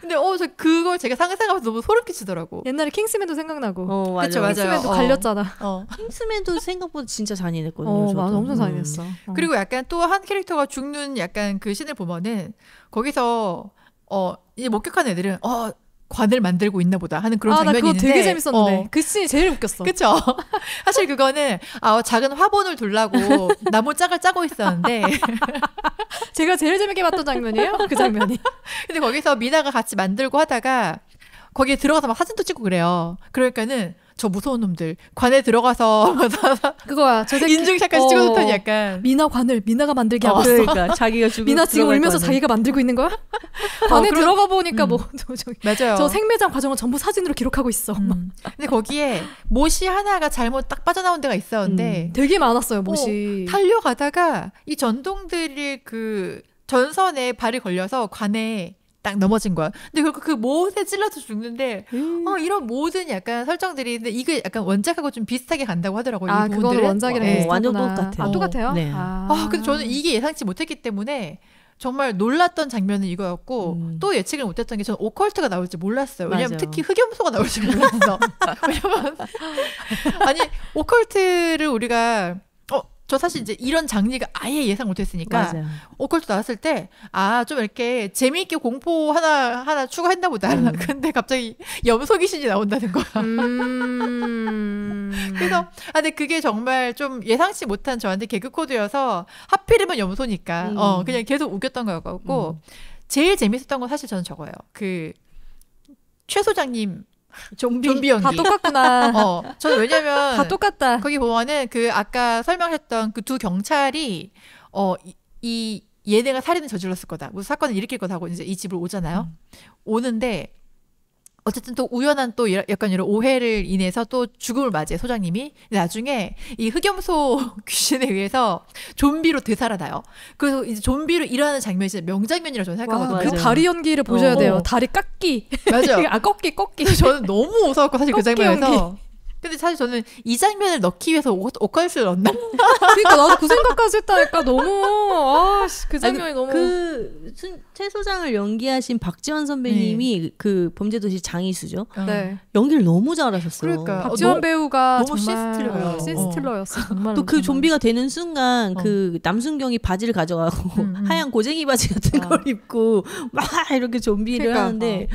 근데 어저 그걸 제가 상상하면서 너무 소름 끼치더라고. 옛날에 킹스맨도 생각나고. 어 맞아 그쵸, 맞아요. 킹스맨도 어. 갈렸잖아. 어. 킹스맨도 생각보다 진짜 잔인했거든요. 어, 저도. 맞아 엄청 음. 잔인했어. 음. 그리고 약간 또 한 캐릭터가 죽는 약간 그 신을 보면은 거기서 어 이제 목격한 애들은 어 관을 만들고 있나 보다 하는 그런 아, 장면이 있는데 되게 재밌었는데 어. 그 씬이 제일 웃겼어. 그쵸 사실 그거는 아, 작은 화분을 둘라고 나무 짝을 짜고 있었는데 제가 제일 재밌게 봤던 장면이에요. 그 장면이. 근데 거기서 미나가 같이 만들고 하다가 거기에 들어가서 막 사진도 찍고 그래요. 그러니까는 저 무서운 놈들 관에 들어가서 그거야 저 새끼 인증샷까지 어, 찍어줬더니 약간 미나 관을 미나가 만들게 어. 하고 어, 그러니까 자기가 죽 미나 지금 울면서 관을. 자기가 만들고 있는 거야 어, 관에 어, 들어가 보니까 음. 뭐저 저, 맞아요 저 생매장 과정을 전부 사진으로 기록하고 있어 음. 근데 거기에 못이 하나가 잘못 딱 빠져나온 데가 있었는데 음. 되게 많았어요 어, 못이 탈려가다가 이 전동들이 그 전선에 발이 걸려서 관에 딱 넘어진 거야. 근데 결국 그 못에 찔러서 죽는데 음. 어, 이런 모든 약간 설정들이 근데 이게 약간 원작하고 좀 비슷하게 간다고 하더라고요. 아그거 원작이랑 어, 네. 완전 똑같아요. 아, 똑같아요? 네. 아. 아 근데 저는 이게 예상치 못했기 때문에 정말 놀랐던 장면은 이거였고 음. 또 예측을 못했던 게 저는 오컬트가 나올지 몰랐어요. 왜냐면 맞아요. 특히 흑염소가 나올지 몰랐어. 왜냐면 아니 오컬트를 우리가 저 사실 이제 이런 장르가 아예 예상 못했으니까 맞아요. 오컬트 나왔을 때 아 좀 이렇게 재미있게 공포 하나 하나 추가했나 보다. 음. 근데 갑자기 염소귀신이 나온다는 거야. 음. 그래서 아 근데 그게 정말 좀 예상치 못한 저한테 개그 코드여서 하필이면 염소니까 음. 어 그냥 계속 웃겼던거 같고 음. 제일 재밌었던 건 사실 저는 저거예요. 그 최 소장님 좀비. 좀비였니? 다 똑같구나. 어. 저는 왜냐면 다 똑같다. 거기 보면은 그 아까 설명하던그 두 경찰이 어 이 얘네가 살인을 저질렀을 거다. 무 사건을 일으킬 거다 고 이제 이 집을 오잖아요. 음. 오는데 어쨌든 또 우연한 또 예, 약간 이런 오해를 인해서 또 죽음을 맞이해 소장님이 나중에 이 흑염소 귀신에 의해서 좀비로 되살아나요. 그래서 이제 좀비로 일어나는 장면이 진짜 명장면이라 고 저는 생각하거든요. 그, 그 다리 연기를 보셔야 어. 돼요. 다리 깎기. 맞아요. 아 꺾기 꺾기. 저는 너무 웃어갖고 사실 그 장면에서 근데 사실 저는 이 장면을 넣기 위해서 옷, 옷가스를 넣나? 그러니까 나도 그 생각까지 했다니까 너무 아그 장면이 아니, 너무 그최 소장을 연기하신 박지원 선배님이 네. 그 범죄도시 장이수죠. 아. 네. 연기를 너무 잘하셨어요. 그러니까 박지원 어, 배우가 너무 시스틸러요. 시스틸러였어. 어. 어. 또그 좀비가 되는 순간 어. 그 남순경이 바지를 가져가고 음, 음. 음. 하얀 고쟁이 바지 같은 걸 입고 막 이렇게 좀비를 그러니까, 하는데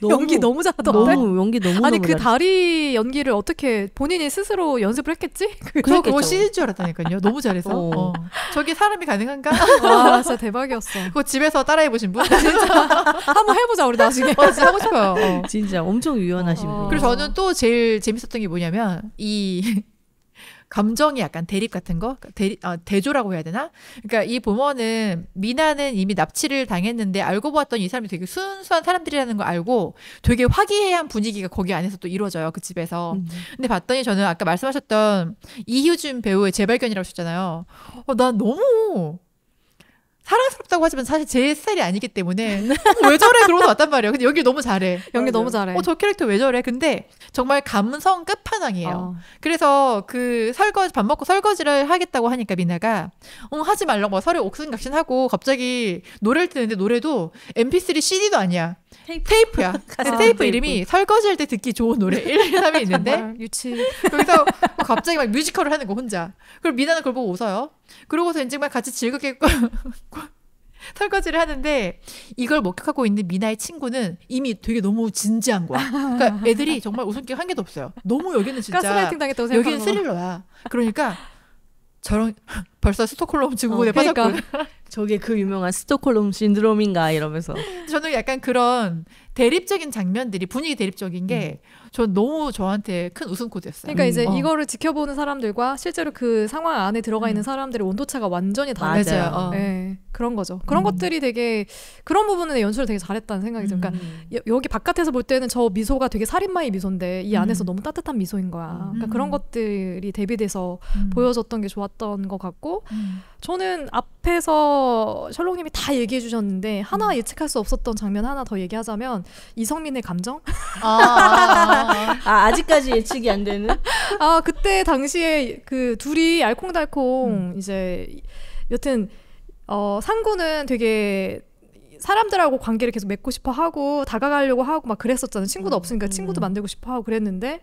너무, 연기 너무 잘하던데. 너무 연기 너무 아니 너무 그 다리 연기를 어떻게 본인이 스스로 연습을 했겠지? 그 그러니까 그거 c g 줄 알았다니까요. 너무 잘해서. 어. 어. 저게 사람이 가능한가? 와, 진짜 대박이었어. 그거 집에서 따라해 보신 분? 아, 진짜. 한번 해보자, 우리 나중에. 어, 진짜 하고 싶어요. 어. 진짜 엄청 유연하신 어. 분. 그리고 저는 또 제일 재밌었던 게 뭐냐면, 이 감정이 약간 대립 같은 거 그러니까 대, 아, 어, 대조라고 해야 되나? 그러니까 이 보머는 미나는 이미 납치를 당했는데 알고 보았던 이 사람이 되게 순수한 사람들이라는 걸 알고 되게 화기애애한 분위기가 거기 안에서 또 이루어져요 그 집에서. 음. 근데 봤더니 저는 아까 말씀하셨던 이효준 배우의 재발견이라고 하셨잖아요. 어, 난 너무 사랑스럽다고 하지만 사실 제 스타일이 아니기 때문에 네. 어, 왜 저래 그러고 왔단 말이에요. 근데 연기 너무 잘해. 연기 너무 잘해. 어 저 캐릭터 왜 저래? 근데 정말 감성 끝판왕이에요. 어. 그래서 그 설거지 밥 먹고 설거지를 하겠다고 하니까 미나가 어 하지 말라고 서류 옥신각신하고 갑자기 노래를 듣는데 노래도 MP3 CD도 아니야. 테이프. 야 네, 아, 테이프 이름이 설거지 할때 듣기 좋은 노래 1, 2, 3이 있는데 유치. 그래서 뭐 갑자기 막 뮤지컬을 하는 거 혼자. 그럼 미나는 그걸 보고 웃어요. 그러고서 이제 막 같이 즐겁게 설거지를 하는데 이걸 목격하고 있는 미나의 친구는 이미 되게 너무 진지한 거야. 그러니까 애들이 정말 웃음기 한 개도 없어요. 너무 여기는 진짜 가스라이팅 당했다고 생각 여기는 스릴러야. 그러니까 저런 벌써 스톡홀름 증후군에 어, 그러니까. 빠졌군. 저게 그 유명한 스톡홀름 신드롬인가 이러면서. 저는 약간 그런 대립적인 장면들이 분위기 대립적인 게 음. 저 너무 저한테 큰웃음코이였어요 그러니까 이제 음. 어. 이거를 지켜보는 사람들과 실제로 그 상황 안에 들어가 있는 음. 사람들의 온도차가 완전히 다르죠. 어. 네, 그런 거죠. 그런 음. 것들이 되게 그런 부분에 연출을 되게 잘했다는 생각이 들어요. 그러니까 음. 여, 기 바깥에서 볼 때는 저 미소가 되게 살인마의 미소인데 이 음. 안에서 너무 따뜻한 미소인 거야. 그러니까 그런 것들이 대비돼서 보여줬던 게 좋았던 것 같고 저는 앞에서 셜록님이 다 얘기해 주셨는데 하나 예측할 수 없었던 장면 하나 더 얘기하자면 이성민의 감정. 아, 아, 아직까지 예측이 안 되는? 아, 그때 당시에 그 둘이 알콩달콩 음. 이제 여튼 어, 상구는 되게 사람들하고 관계를 계속 맺고 싶어 하고 다가가려고 하고 막 그랬었잖아요. 친구도 음, 없으니까 친구도 음. 만들고 싶어 하고 그랬는데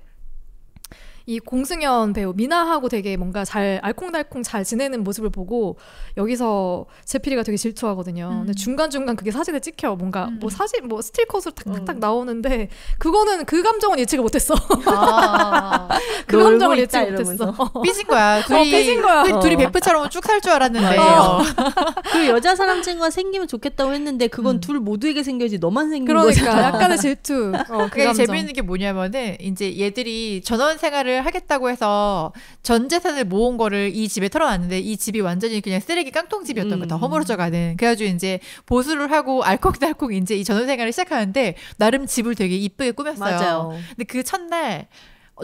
이 공승연 배우 미나하고 되게 뭔가 잘 알콩달콩 잘 지내는 모습을 보고 여기서 제필이가 되게 질투하거든요. 음. 근데 중간중간 그게 사진에 찍혀. 뭔가 음. 뭐 사진 뭐 스틸컷으로 탁탁탁 어. 나오는데 그거는 그 감정은 예측을 못했어. 아, 그 감정을 예측 못했어. 어, 삐진 거야. 둘이 어, 삐진 거야. 둘이 베프처럼 쭉 살 줄 알았는데. 어. 어. 그 여자 사람 친구가 생기면 좋겠다고 했는데 그건 음. 둘 모두에게 생겨지 너만 생긴 그러니까, 거잖아. 약간의 질투. 어, 그 그게 재밌는 게 뭐냐면은 이제 얘들이 전원 생활을 이사를 하겠다고 해서 전 재산을 모은 거를 이 집에 털어놨는데 이 집이 완전히 그냥 쓰레기 깡통 집이었던 음. 거다 허물어져 가는. 그래가지고 이제 보수를 하고 알콩달콩 이제 이 전원 생활을 시작하는데 나름 집을 되게 이쁘게 꾸몄어요. 맞아요. 근데 그 첫날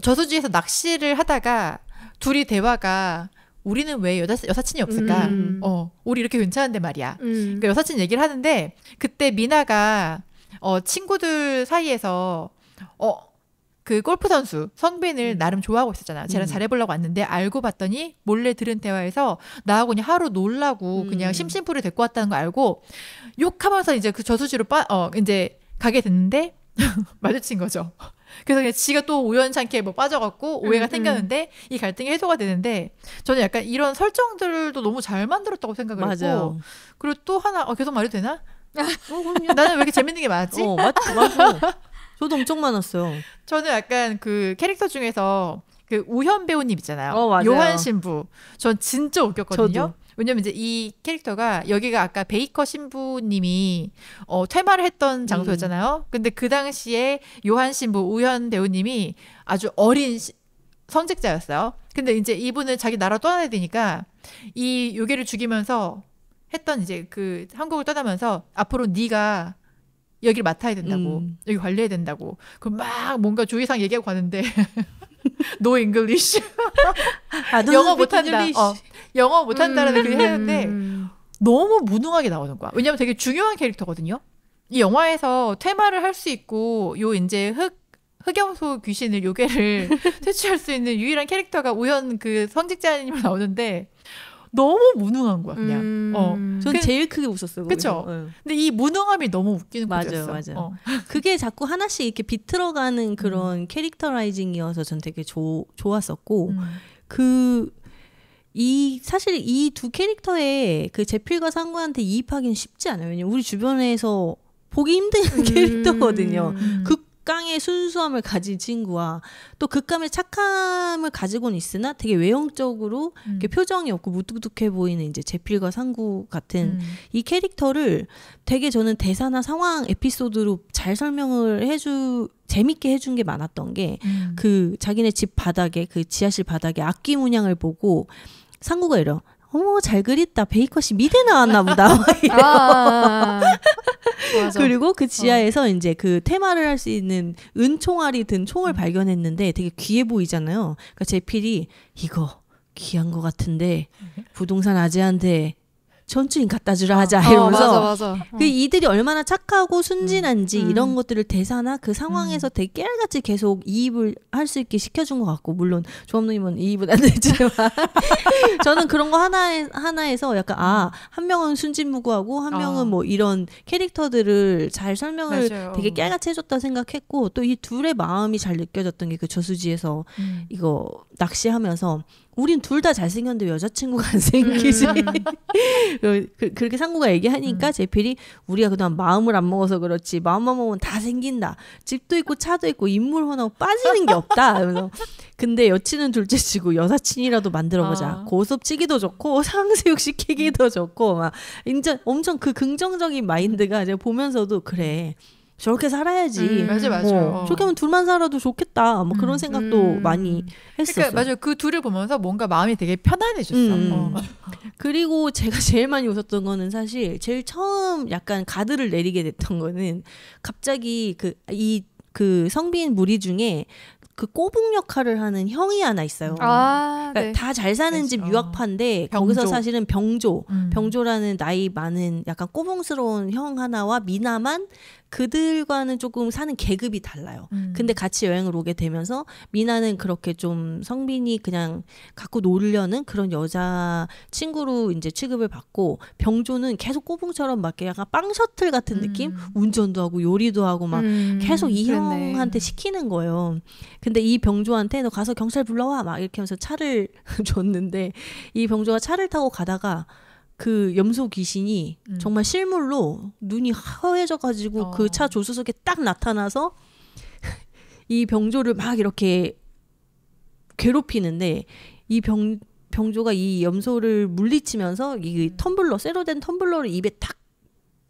저수지에서 낚시를 하다가 둘이 대화가 우리는 왜 여자, 여사친이 없을까? 음. 어, 우리 이렇게 괜찮은데 말이야. 음. 그러니까 여사친 얘기를 하는데 그때 미나가 어, 친구들 사이에서 어, 그 골프 선수 성빈을 음. 나름 좋아하고 있었잖아. 쟤랑 음. 잘해보려고 왔는데 알고 봤더니 몰래 들은 대화에서 나하고 그냥 하루 놀라고 음. 그냥 심심풀이 데리고 왔다는 거 알고 욕하면서 이제 그 저수지로 빠, 어, 이제 가게 됐는데 마주친 거죠. 그래서 그냥 지가 또 우연찮게 뭐 빠져갖고 오해가 음, 음. 생겼는데 이 갈등이 해소가 되는데 저는 약간 이런 설정들도 너무 잘 만들었다고 생각을 맞아요. 했고 그리고 또 하나 어, 계속 말해도 되나? 어, 나는 왜 이렇게 재밌는 게 많았지? 어, 맞, 맞아. 저도 엄청 많았어요. 저는 약간 그 캐릭터 중에서 그 우현 배우님 있잖아요. 어, 요한 신부. 전 진짜 웃겼거든요. 저도. 왜냐면 이제 이 캐릭터가 여기가 아까 베이커 신부님이 어, 퇴마를 했던 장소였잖아요. 음. 근데 그 당시에 요한 신부 우현 배우님이 아주 어린 시, 성직자였어요. 근데 이제 이분은 자기 나라 떠나야 되니까 이 요괴를 죽이면서 했던 이제 그 한국을 떠나면서 앞으로 네가 여기를 맡아야 된다고 음. 여기 관리해야 된다고 그막 뭔가 주의사항 얘기하고 가는데 노 잉글리시 아, 영어 못한다 어, 영어 못한다라는 얘기를 음. 했는데 너무 무능하게 나오는 거야 왜냐면 되게 중요한 캐릭터거든요 이 영화에서 퇴마를 할 수 있고 요 이제 흑 흑염소 귀신을 요괴를 퇴치할 수 있는 유일한 캐릭터가 우연 그 성직자님으로 나오는데 너무 무능한 거야 그냥. 음... 어, 저는 그, 제일 크게 웃었어요. 그렇죠. 응. 근데 이 무능함이 너무 웃기는 거였어요. 맞아요, 맞아요. 어. 그게 자꾸 하나씩 이렇게 비틀어가는 그런 음. 캐릭터라이징이어서 전 되게 조, 좋았었고 음. 그이 사실 이 두 캐릭터의 그 제필과 상구한테 이입하기는 쉽지 않아요. 왜냐면 우리 주변에서 보기 힘든 음. 캐릭터거든요. 그 극강의 순수함을 가진 친구와 또 극감의 착함을 가지고는 있으나 되게 외형적으로 음. 이렇게 표정이 없고 무뚝뚝해 보이는 이제 제필과 상구 같은 음. 이 캐릭터를 되게 저는 대사나 상황 에피소드로 잘 설명을 해주 재밌게 해 준 게 많았던 게그 음. 그 자기네 집 바닥에 그 지하실 바닥에 악기 문양을 보고 상구가 이러 어머 잘 그렸다 베이커 씨 미대 나왔나 보다 이래요. 아~ 그리고 그 어. 지하에서 어. 이제 그 테마를 할 수 있는 은총알이 든 총을 음. 발견했는데 되게 귀해 보이잖아요. 그러니까 제 필이 이거 귀한 것 같은데 음. 부동산 아재한테 전주인 갖다 주라 하자 어, 이러면서 어, 맞아, 맞아. 그 어. 이들이 얼마나 착하고 순진한지 음, 음. 이런 것들을 대사나 그 상황에서 음. 되게 깨알같이 계속 이입을 할 수 있게 시켜준 것 같고 물론 조합님은 이입은 안 되지만 저는 그런 거 하나 하나에서 약간 아한 음. 명은 순진무구하고 한 어. 명은 어. 뭐 이런 캐릭터들을 잘 설명을 맞아요. 되게 깨알같이 해줬다 생각했고 또 이 둘의 마음이 잘 느껴졌던 게 그 저수지에서 음. 이거 낚시하면서 우린 둘 다 잘생겼는데 여자친구가 안 생기지. 음. 그, 그 렇게 상구가 얘기하니까 음. 제필이 우리가 그동안 마음을 안 먹어서 그렇지 마음만 먹으면 다 생긴다. 집도 있고 차도 있고 인물 하나 빠지는 게 없다. 그래서 근데 여친은 둘째치고 여사친이라도 만들어보자. 어. 아. 고섭치기도 좋고 상수육 시키기도 좋고 막 인제 엄청 그 긍정적인 마인드가 이제 보면서도 그래 저렇게 살아야지. 음, 맞아 맞아. 뭐 어, 저렇게 하면 둘만 살아도 좋겠다. 뭐 음, 그런 음, 생각도 음. 많이 했었어요. 그러니까 맞아요. 그 둘을 보면서 뭔가 마음이 되게 편안해졌어. 음. 어. 그리고 제가 제일 많이 웃었던 거는 사실 제일 처음 약간 가드를 내리게 됐던 거는 갑자기 그 이 그 성비 무리 중에 그 꼬북 역할을 하는 형이 하나 있어요. 아, 그러니까 네. 다 잘 사는 집 어. 유학파인데 병조. 거기서 사실은 병조, 음. 병조라는 나이 많은 약간 꼬붕스러운 형 하나와 미남한 그들과는 조금 사는 계급이 달라요. 음. 근데 같이 여행을 오게 되면서 미나는 그렇게 좀 성빈이 그냥 갖고 놀려는 그런 여자 친구로 이제 취급을 받고 병조는 계속 꼬붕처럼 막 약간 빵 셔틀 같은 느낌? 음. 운전도 하고 요리도 하고 막 음. 계속 이 그랬네. 형한테 시키는 거예요. 근데 이 병조한테 너 가서 경찰 불러와 막 이렇게 하면서 차를 줬는데 이 병조가 차를 타고 가다가 그 염소 귀신이 음. 정말 실물로 눈이 허해져 가지고 그 어. 그차 조수석에 딱 나타나서 이 병조를 막 이렇게 괴롭히는데 이 병 병조가 이 염소를 물리치면서 이 음. 텀블러 세로된 텀블러를 입에 탁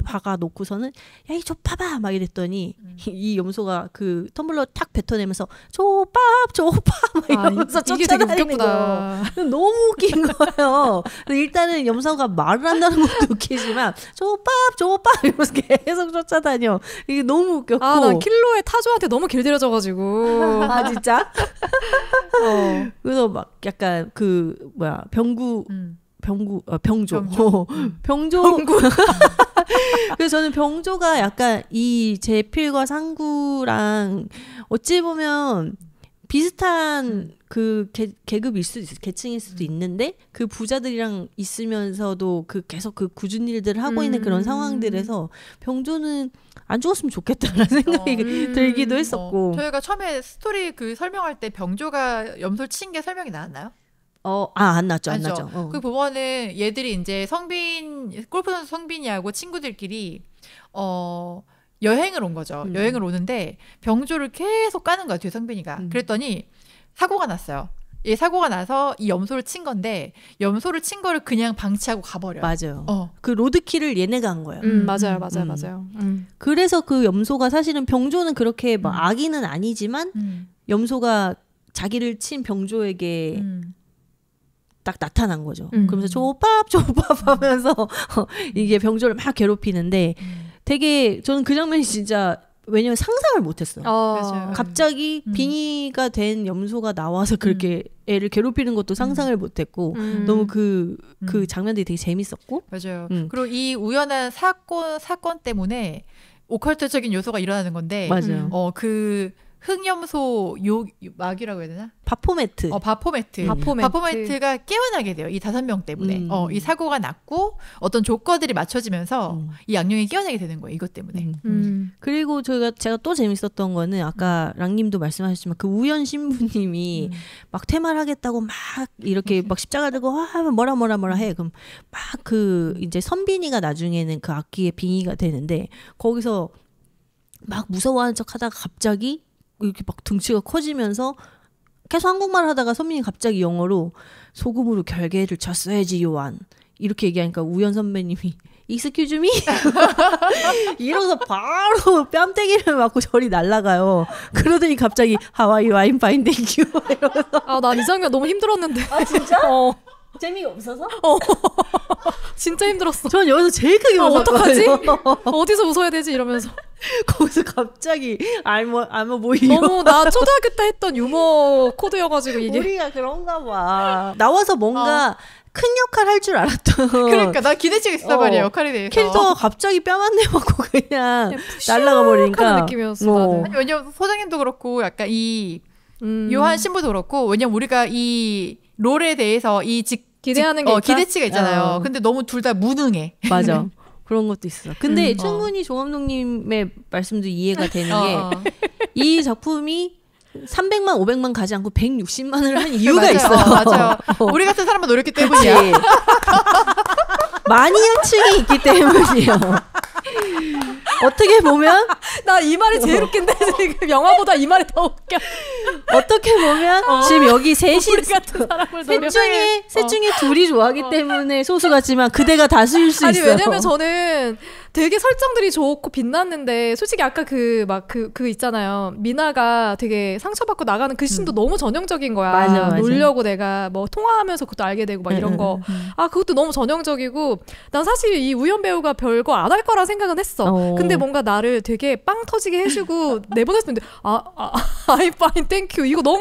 박아 놓고서는 야이 족밥아 막 이랬더니 음. 이 염소가 그 텀블러 탁 뱉어내면서 조밥조밥막 아, 이러면서 아, 쫓아다니는 거 너무 웃긴 거예요. 일단은 염소가 말을 한다는 것도 웃기지만 족밥 족밥 이러면서 계속 쫓아다녀. 이게 너무 웃겼고 아난 킬로에 타조한테 너무 길들여져가지고 아 진짜 어. 그래서 막 약간 그 뭐야 병구 음. 병구 아, 병조 병조, 병조. 병구 그래서 저는 병조가 약간 이 제필과 상구랑 어찌 보면 비슷한 그 계, 계급일 수도 있어 계층일 수도 음. 있는데 그 부자들이랑 있으면서도 그 계속 그 굳은 일들을 하고 음. 있는 그런 음. 상황들에서 병조는 안 죽었으면 좋겠다라는 생각이 어. 음. 들기도 했었고 어. 저희가 처음에 스토리 그 설명할 때 병조가 염소 친게 설명이 나왔나요? 어, 아, 안 났죠. 안 났죠. 어. 그 법원은 얘들이 이제 성빈 골프 선수 성빈이하고 친구들끼리 어 여행을 온 거죠. 음. 여행을 오는데 병조를 계속 까는 거야, 뒤에 성빈이가. 음. 그랬더니 사고가 났어요. 이 사고가 나서 이 염소를 친 건데 염소를 친 거를 그냥 방치하고 가버려 맞아요. 어. 그 로드킬을 얘네가 한 거예요. 음, 맞아요, 맞아요, 음. 맞아요. 음. 음. 그래서 그 염소가 사실은 병조는 그렇게 막 뭐 음. 악인은 아니지만 음. 염소가 자기를 친 병조에게 딱 나타난 거죠. 음. 그러면서 조밥 조밥 하면서 이게 병조를 막 괴롭히는데 음. 되게 저는 그 장면이 진짜 왜냐면 상상을 못했어요. 어. 갑자기 음. 빙의가 된 염소가 나와서 음. 그렇게 음. 애를 괴롭히는 것도 음. 상상을 음. 못했고 너무 그그 그 장면들이 되게 재밌었고 맞아요. 그리고 이 우연한 사건 사건 때문에 오컬트적인 요소가 일어나는 건데 맞아요. 어그 흑염소 요 막이라고 해야 되나? 바포메트. 어, 바포메트. 음. 바포메트. 바포메트가 깨어나게 돼요. 이 다섯 명 때문에. 음. 어, 이 사고가 났고 어떤 조건들이 맞춰지면서 음. 이 양령이 깨어나게 되는 거예요. 이것 때문에. 음. 음. 그리고 저희가 제가 또 재밌었던 거는 아까 랑님도 말씀하셨지만 그 우연 신부님이 막 퇴마를 하겠다고 막 이렇게 막 십자가 들고 하면 뭐라 뭐라 뭐라 해. 그럼 막 그 이제 선빈이가 나중에는 그 악기의 빙의가 되는데 거기서 막 무서워하는 척 하다가 갑자기 이렇게 막 등치가 커지면서 계속 한국말 하다가 선민이 갑자기 영어로 소금으로 결계를 쳤어야지 요한 이렇게 얘기하니까 우연 선배님이 익스큐즈 미이러서 바로 뺨때기를 맞고 저리 날라가요. 그러더니 갑자기 하와이 와인 파인 땡큐 이러서 아난 이상형 너무 힘들었는데 아 진짜? 어. 재미가 없어서? 어. 진짜 힘들었어. 전 여기서 제일 크게 아, 어떡하지? 어디서 웃어야 되지 이러면서 거기서 갑자기 알모 알모 모이 너무 나 초등학교 때 했던 유머 코드여가지고 이게 우리가 그런가 봐 나와서 뭔가 어. 큰 역할 할 줄 알았던 그러니까 나 기대치가 있었단 어. 말이야 역할에 대해서 캐릭터가 갑자기 뼈만 내먹고 그냥 날라가 버리니까 느낌이었어 어. 아니, 왜냐면 소장님도 그렇고 약간 이 음. 요한 신부도 그렇고 왜냐면 우리가 이 롤에 대해서 이직 기대하는 게 어, 기대치가 있잖아요. 어. 근데 너무 둘 다 무능해. 맞아. 그런 것도 있어. 근데 음, 충분히 어. 조 감독님의 말씀도 이해가 되는 어. 게이 어. 작품이 300만, 500만 가지 않고 160만을 한 네, 이유가 맞아 있어요. 어, 맞아요. 어. 우리 같은 사람은 노력기 때문이야. 많이 한 층이 있기 때문이에요. 어떻게 보면 나 이 말이 제일 웃긴데 어. 지금 영화보다 이 말이 더 웃겨. 어떻게 보면 어. 지금 여기 셋이 셋 중에 셋 어. 중에 둘이 좋아하기 어. 때문에 소수 같지만 그대가 다수일 수 아니, 있어 아니 왜냐면 저는 되게 설정들이 좋고 빛났는데 솔직히 아까 그 막 그그 그, 그 있잖아요 미나가 되게 상처받고 나가는 그 신도 음. 너무 전형적인 거야 맞아, 맞아. 놀려고 내가 뭐 통화하면서 그것도 알게 되고 막 음, 이런 음, 거아 음, 그것도 너무 전형적이고 난 사실 이 우연 배우가 별거 안 할 거라 생각은 했어 오. 어. 근데 뭔가 나를 되게 빵 터지게 해주고 내보냈는데 아, 아 아이 파인 땡큐 이거 너무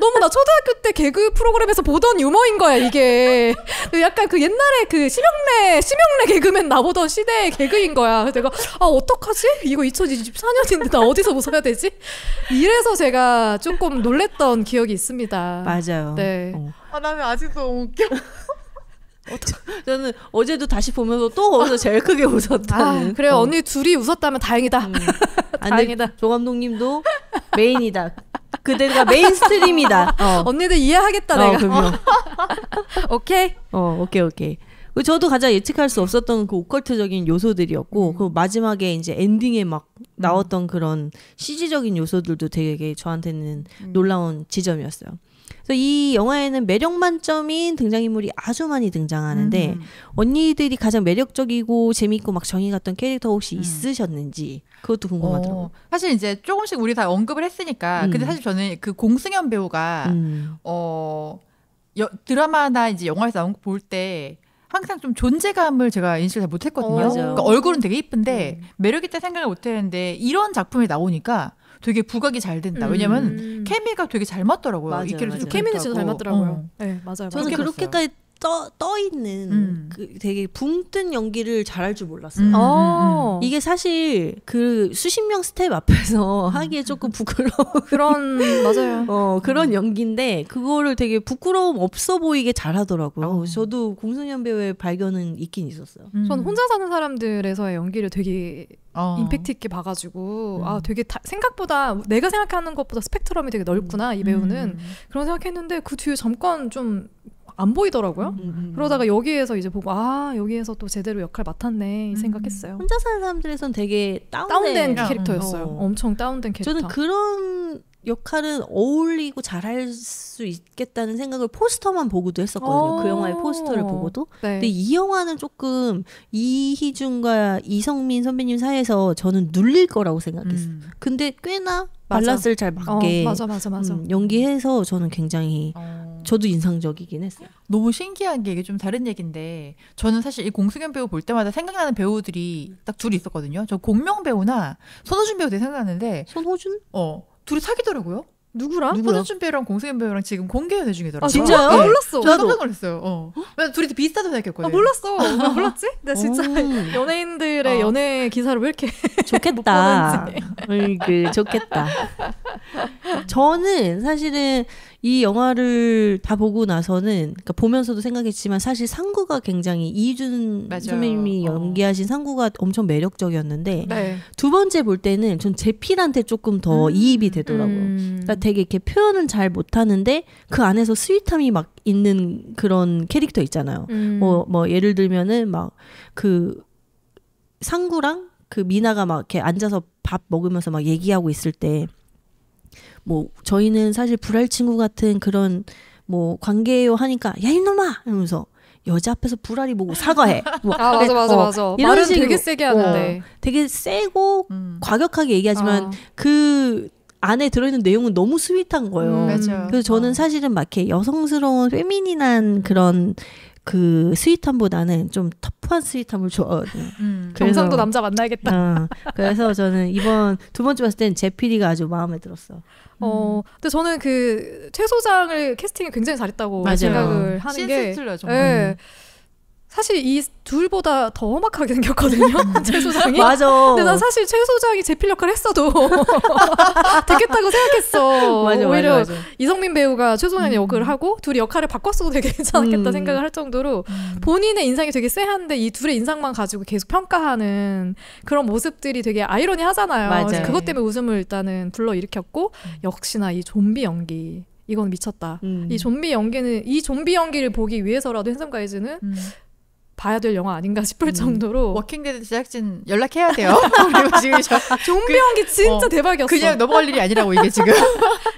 너무 나 초등학교 때 개그 프로그램에서 보던 유머인 거야 이게 약간 그 옛날에 그 심형래 심형래 개그맨 나보던 시대의 개그 텍스인 거야. 내가 아 어떡하지? 이거 2024년인데 나 어디서 웃어야 되지? 이래서 제가 조금 놀랬던 기억이 있습니다. 맞아요. 네. 어. 아 나는 아직도 너무 웃겨. 저는 어제도 다시 보면서 또 거기서 제일 크게 웃었다는. 아, 그래 어. 언니 둘이 웃었다면 다행이다. 음. 아, 다행이다. 조 감독님도 메인이다. 그대가 메인스트림이다. 어. 언니들 이해하겠다 어, 내가. 오케이. 어 오케이 오케이. 저도 가장 예측할 수 없었던 그 오컬트적인 요소들이었고 음. 그 마지막에 이제 엔딩에 막 음. 나왔던 음. 그런 시지적인 요소들도 되게 저한테는 음. 놀라운 지점이었어요. 그래서 이 영화에는 매력 만점인 등장인물이 아주 많이 등장하는데 음. 언니들이 가장 매력적이고 재밌고 막 정이 갔던 캐릭터 혹시 음. 있으셨는지 그것도 궁금하더라고요. 어, 사실 이제 조금씩 우리 다 언급을 했으니까 근데 사실 저는 그 공승현 배우가 어 여, 드라마나 이제 영화에서 나온 거볼때 항상 좀 존재감을 제가 인식을 잘 못했거든요. 어, 그러니까 얼굴은 되게 이쁜데 음. 매력 있다 생각을 못했는데 이런 작품이 나오니까 되게 부각이 잘 된다. 왜냐면 음. 케미가 되게 잘 맞더라고요. 맞아요, 이캐릭 케미는 진짜 잘 맞더라고요. 어. 네, 맞아요. 저는 그렇게까지 떠, 떠 있는 음. 그 되게 붕 뜬 연기를 잘할 줄 몰랐어요. 음. 아. 이게 사실 그 수십 명 스텝 앞에서 하기에 조금 부끄러운 그런 맞아요. 어 그런 연기인데 그거를 되게 부끄러움 없어 보이게 잘하더라고요. 아. 저도 공소년 배우의 발견은 있긴 있었어요. 음. 전 혼자 사는 사람들에서의 연기를 되게 어. 임팩트 있게 봐가지고 음. 아 되게 다, 생각보다 내가 생각하는 것보다 스펙트럼이 되게 넓구나 이 배우는 그런 생각했는데 그 뒤에 잠깐 좀안 보이더라고요. 음, 음, 음. 그러다가 여기에서 이제 보고 아 여기에서 또 제대로 역할 맡았네 음. 생각했어요. 혼자 사는 사람들에선 되게 다운된, 다운된 캐릭터였어요. 어. 엄청 다운된 캐릭터. 저는 그런 역할은 어울리고 잘할 수 있겠다는 생각을 포스터만 보고도 했었거든요. 그 어. 영화의 포스터를 보고도. 네. 근데 이 영화는 조금 이희준과 이성민 선배님 사이에서 저는 눌릴 거라고 생각했어요. 음. 근데 꽤나 밸런스를 잘 맞게 어, 맞아 맞아 맞아 음, 연기해서 저는 굉장히 어... 저도 인상적이긴 했어요. 너무 신기한 게 이게 좀 다른 얘기인데 저는 사실 이 공수경 배우 볼 때마다 생각나는 배우들이 딱 둘이 있었거든요. 저 공명 배우나 손호준 배우 되게 생각나는데 손호준? 어 둘이 사귀더라고요. 누구랑? 누구랑? 허준 배우랑 공승현 배우랑 지금 공개 연애 중이더라고요. 아, 진짜요? 네. 아, 몰랐어. 나도 깜짝 놀랐어요. 어. 둘이 비슷하다고 생각했거든. 아, 몰랐어. 왜 아, 어. 몰랐지? 나 진짜 연예인들의 어. 연애 기사를 왜 이렇게 좋겠다. 그 좋겠다. 저는 사실은 이 영화를 다 보고 나서는 그러니까 보면서도 생각했지만 사실 상구가 굉장히 이준 선배님이 어. 연기하신 상구가 엄청 매력적이었는데 네. 두 번째 볼 때는 전 제필한테 조금 더 음. 이입이 되더라고요. 음. 그러니까 되게 이렇게 표현은 잘 못하는데 그 안에서 스윗함이 막 있는 그런 캐릭터 있잖아요. 음. 뭐, 뭐 예를 들면은 막 그 상구랑 그 미나가 막 이렇게 앉아서 밥 먹으면서 막 얘기하고 있을 때뭐 저희는 사실 불알 친구 같은 그런 뭐관계요 하니까 야 이놈아 이러면서 여자 앞에서 불알이 보고 사과해. 뭐, 아 맞아 맞아 어, 맞아. 이런 식으로 되게 세게 하는데 어, 되게 세고 음. 과격하게 얘기하지만 아. 그 안에 들어있는 내용은 너무 스윗한 거예요. 음, 음. 그래서 저는 어. 사실은 막 이렇게 여성스러운 페미닌한 그런 그 스윗함보다는 좀 터프한 스윗함을 좋아하요 어, 음, 경상도 남자 만나야겠다. 어, 그래서 저는 이번 두 번째 봤을 때 제피디가 아주 마음에 들었어. 어, 음. 근데 저는 그 최소장을 캐스팅을 굉장히 잘했다고 맞아요. 생각을 하는 게. 신스틸러 정말. 예, 사실 이 둘보다 더 험악하게 생겼거든요. 최 소장이. 맞아. 근데 난 사실 최 소장이 제필 역할을 했어도 되겠다고 생각했어. 맞아, 오히려 맞아, 맞아. 이성민 배우가 최 소장 음. 역을 하고 둘이 역할을 바꿨어도 되게 괜찮았겠다 음. 생각을 할 정도로 음. 본인의 인상이 되게 쎄한데 이 둘의 인상만 가지고 계속 평가하는 그런 모습들이 되게 아이러니하잖아요. 맞아. 그것 때문에 웃음을 일단은 불러 일으켰고 음. 역시나 이 좀비 연기. 이건 미쳤다. 음. 이 좀비 연기는 이 좀비 연기를 보기 위해서라도 핸상 가이즈는 봐야 될 영화 아닌가 싶을 음. 정도로 워킹데드 제작진 연락해야 돼요. 그리고 지금 종병기 그, 진짜 어, 대박이었어. 그냥 넘어갈 일이 아니라고 이게 지금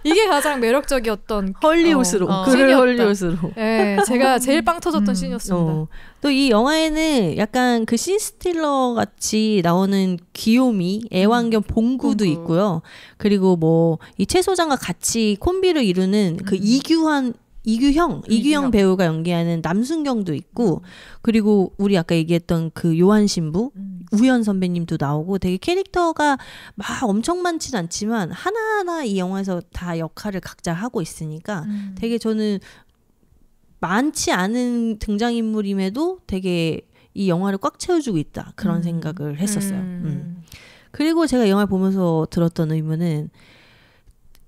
이게 가장 매력적이었던 헐리우드로 어, 어. 그를 헐리우드로. 네, 제가 제일 빵 터졌던 음. 씬이었습니다. 어. 또이 영화에는 약간 그 신스틸러 같이 나오는 귀요미, 애완견 음, 봉구도 음. 있고요. 그리고 뭐이 채소장과 같이 콤비를 이루는 그 음. 이규환 음, 이규형, 이규형 배우가 연기하는 남순경도 있고 그리고 우리 아까 얘기했던 그 요한 신부 음. 우연 선배님도 나오고 되게 캐릭터가 막 엄청 많진 않지만 하나하나 이 영화에서 다 역할을 각자 하고 있으니까 음. 되게 저는 많지 않은 등장 인물임에도 되게 이 영화를 꽉 채워주고 있다 그런 음. 생각을 했었어요. 음. 음. 그리고 제가 영화를 보면서 들었던 의문은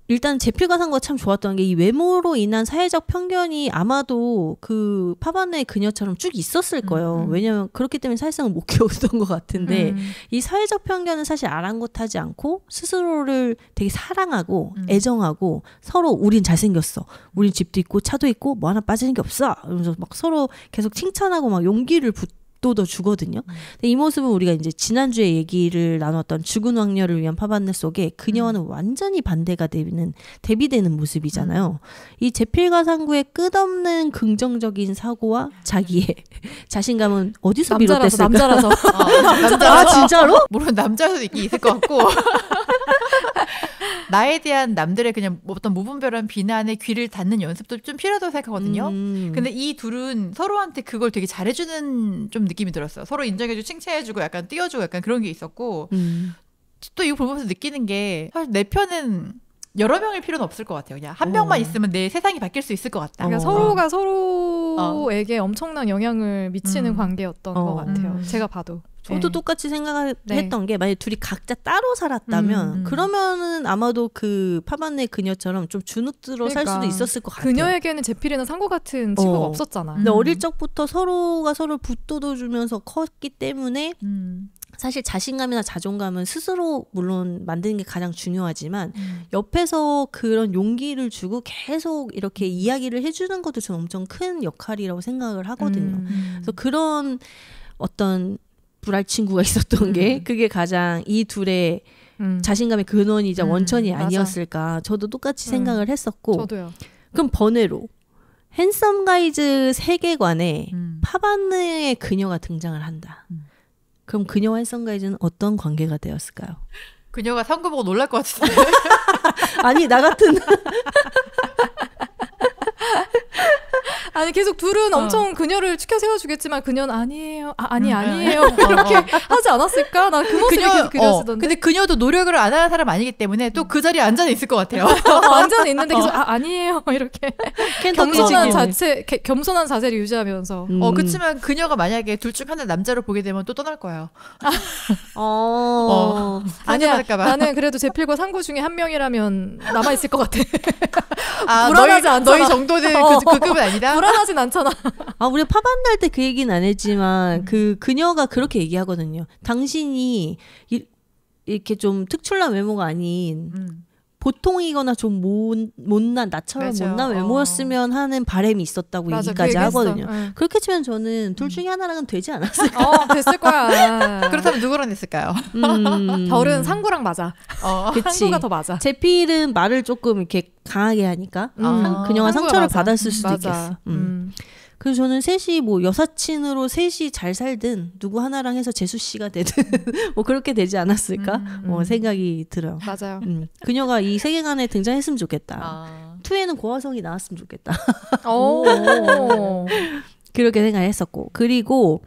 일단 제필가 산 거 참 좋았던 게 이 외모로 인한 사회적 편견이 아마도 그 파반의 그녀처럼 쭉 있었을 거예요. 음. 음. 왜냐면 그렇기 때문에 사회성을 못 키웠던 것 같은데 음, 음. 이 사회적 편견은 사실 아랑곳하지 않고 스스로를 되게 사랑하고 음. 애정하고 서로 우린 잘생겼어. 우린 집도 있고 차도 있고 뭐 하나 빠지는 게 없어. 이러면서 막 서로 계속 칭찬하고 막 용기를 붙 또더 주거든요. 음. 근데 이 모습은 우리가 이제 지난주에 얘기를 나눴던 죽은 왕녀를 위한 파반네 속에 그녀와는 음. 완전히 반대가 되는 대비되는 모습이잖아요. 음. 이 제필가 상구의 끝없는 긍정적인 사고와 자기의 자신감은 어디서 비롯됐을 남자라서 남자라서 어, 남자라서. 아 진짜로? 물론 남자도 있긴 있을 것 같고 나에 대한 남들의 그냥 뭐 어떤 무분별한 비난에 귀를 닫는 연습도 좀 필요하다고 생각하거든요. 음. 근데 이 둘은 서로한테 그걸 되게 잘해주는 좀 느낌이 들었어요. 서로 인정해주고 칭찬해주고 약간 띄워주고 약간 그런 게 있었고 음. 또 이거 보면서 느끼는 게 사실 내 편은 여러 명일 필요는 없을 것 같아요. 그냥 한 어. 명만 있으면 내 세상이 바뀔 수 있을 것 같다. 그러니까 어. 서로가 어. 서로에게 엄청난 영향을 미치는 음. 관계였던 어. 것 같아요. 음. 제가 봐도. 저도 네. 똑같이 생각했던 네. 게 만약 둘이 각자 따로 살았다면 음. 음. 그러면은 아마도 그 파반의 그녀처럼 좀 주눅들어 그러니까. 살 수도 있었을 것 같아요. 그녀에게는 제필이나 상고 같은 친구가 어. 없었잖아. 근데 음. 어릴 적부터 서로가 서로 붙도도 주면서 컸기 때문에 음. 사실 자신감이나 자존감은 스스로 물론 만드는 게 가장 중요하지만 음. 옆에서 그런 용기를 주고 계속 이렇게 음. 이야기를 해주는 것도 저는 엄청 큰 역할이라고 생각을 하거든요. 그래서 그런 어떤 불알 친구가 있었던 음. 게 그게 가장 이 둘의 음. 자신감의 근원이자 음. 원천이 아니었을까 맞아. 저도 똑같이 음. 생각을 했었고 저도요. 그럼 번외로 핸섬 가이즈 세계관에 음. 파반느의 그녀가 등장을 한다. 음. 그럼 그녀와 핸섬 가이즈는 어떤 관계가 되었을까요? 그녀가 상금 보고 놀랄 것 같은데. 아니 나 같은 아니 계속 둘은 어. 엄청 그녀를 치켜 세워주겠지만 그녀는 아니에요. 아, 아니 음. 아니에요. 음. 뭐 이렇게 어. 하지 않았을까? 난그 모습이 그녀, 계속 그려지던데. 어, 근데 그녀도 노력을 안 하는 사람 아니기 때문에 또그 음. 자리에 앉아 있을 것 같아요. 앉아 있는데 계속 어. 아, 아니에요. 뭐 이렇게 겸손한 자체 개, 겸손한 자세를 유지하면서. 음. 어 그렇지만 그녀가 만약에 둘 중 하나 남자로 보게 되면 또 떠날 거예요. 어. 어. 아니야. 나는 그래도 제필과 상구 중에 한 명이라면 남아 있을 것 같아. 아, 불안하지 너희, 않아 너희 정도는 그, 그 급은 아니다. 불안하진 않잖아. 아, 우리 파반달 때그 얘기는 안 했지만, 음. 그 그녀가 그렇게 얘기하거든요. 당신이 이, 렇게좀 특출난 외모가 아닌, 음. 보통이거나 좀 못, 못난 나처럼 맞아요. 못난 어. 외모였으면 어. 하는 바램이 있었다고 맞아, 얘기까지 그 하거든요. 응. 네. 그렇게 치면 저는 음. 둘 중에 하나랑은 되지 않았을까? 어, 됐을 거야. 네. 그렇다면 누구랑 됐을까요? 음. 결은 상구랑 맞아. 어, 상구가 더 맞아. 제필은 말을 조금 이렇게 강하게 하니까 음. 그녀가 상처를 맞아. 받았을 수도 있겠어. 음. 음. 그래서 저는 셋이 뭐 여사친으로 셋이 잘 살든 누구 하나랑 해서 재수 씨가 되든 뭐 그렇게 되지 않았을까 음, 음. 어, 생각이 들어요. 맞아요. 음. 그녀가 이 세계관에 등장했으면 좋겠다. 아. 투에는 고화성이 나왔으면 좋겠다. 그렇게 생각했었고 그리고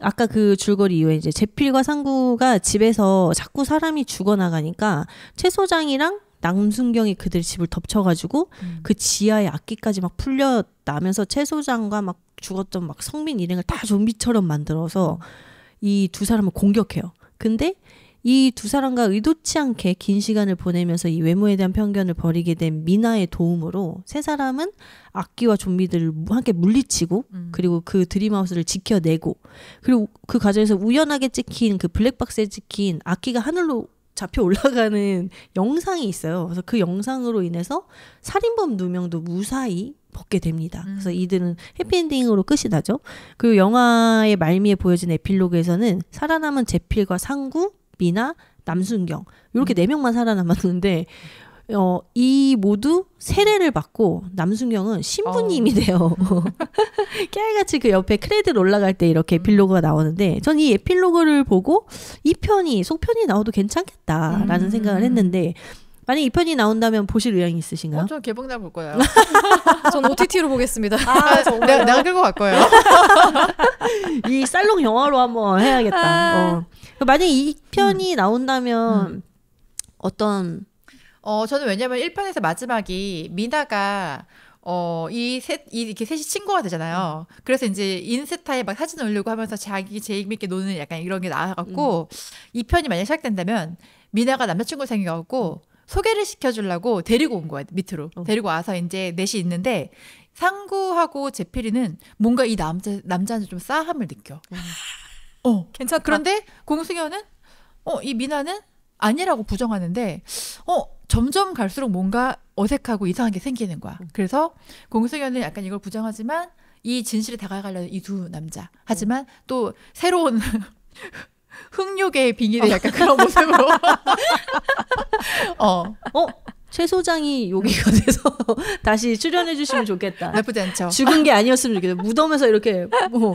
아까 그 줄거리 이후에 이제 제필과 상구가 집에서 자꾸 사람이 죽어나가니까 최 소장이랑 남순경이 그들 집을 덮쳐가지고 음. 그 지하의 악기까지 막 풀려 나면서 채소장과 막 죽었던 막 성민 일행을 다 좀비처럼 만들어서 어. 이두 사람을 공격해요. 근데 이 두 사람과 의도치 않게 긴 시간을 보내면서 이 외모에 대한 편견을 버리게 된 미나의 도움으로 세 사람은 악기와 좀비들을 함께 물리치고 음. 그리고 그 드림하우스를 지켜내고 그리고 그 과정에서 우연하게 찍힌 그 블랙박스에 찍힌 악기가 하늘로 잡혀 올라가는 영상이 있어요. 그래서 그 영상으로 인해서 살인범 누명도 무사히 벗게 됩니다. 음. 그래서 이들은 해피엔딩으로 끝이 나죠. 그리고 영화의 말미에 보여진 에필로그에서는 살아남은 제필과 상구, 미나, 남순경 이렇게 음. 네 명만 살아남았는데 어, 이 모두 세례를 받고 남순경은 신부님이 어. 돼요. 어. 깨알같이 그 옆에 크레딧 올라갈 때 이렇게 음. 에필로그가 나오는데 전 이 에필로그를 보고 이 편이 속편이 나와도 괜찮겠다라는 음. 생각을 했는데 만약 이 편이 나온다면 보실 의향이 있으신가요? 어, 저 개봉날 볼 거예요. 전 OTT로 보겠습니다. 아, 정말. 내가, 내가 끌고 갈 거예요. 이 살롱 영화로 한번 해야겠다. 아. 어. 만약 이 편이 음. 나온다면 음. 어떤 어, 저는 왜냐면 1편에서 마지막이 미나가 어, 이 셋, 이, 이렇게 셋이 친구가 되잖아요. 음. 그래서 이제 인스타에 막 사진 올리고 하면서 자기 재밌게 노는 약간 이런 게 나와갖고, 음. 이 편이 만약 시작된다면, 미나가 남자친구 생겨갖고, 소개를 시켜주려고 데리고 온 거야, 밑으로. 어. 데리고 와서 이제 넷이 있는데, 상구하고 제필이는 뭔가 이 남자, 남자한테 좀 싸함을 느껴. 음. 어, 괜찮다. 그런데 공승현은, 어, 이 미나는 아니라고 부정하는데, 어, 점점 갈수록 뭔가 어색하고 이상한 게 생기는 거야. 음. 그래서 공승연은 약간 이걸 부정하지만 이 진실에 다가가려는 이 두 남자. 하지만 음. 또 새로운 흑욕의 빙의된 약간 그런 모습으로. 어. 어? 최 소장이 여기가 돼서 다시 출연해 주시면 좋겠다. 나쁘지 않죠. 죽은 게 아니었으면 좋겠다. 무덤에서 이렇게 뭐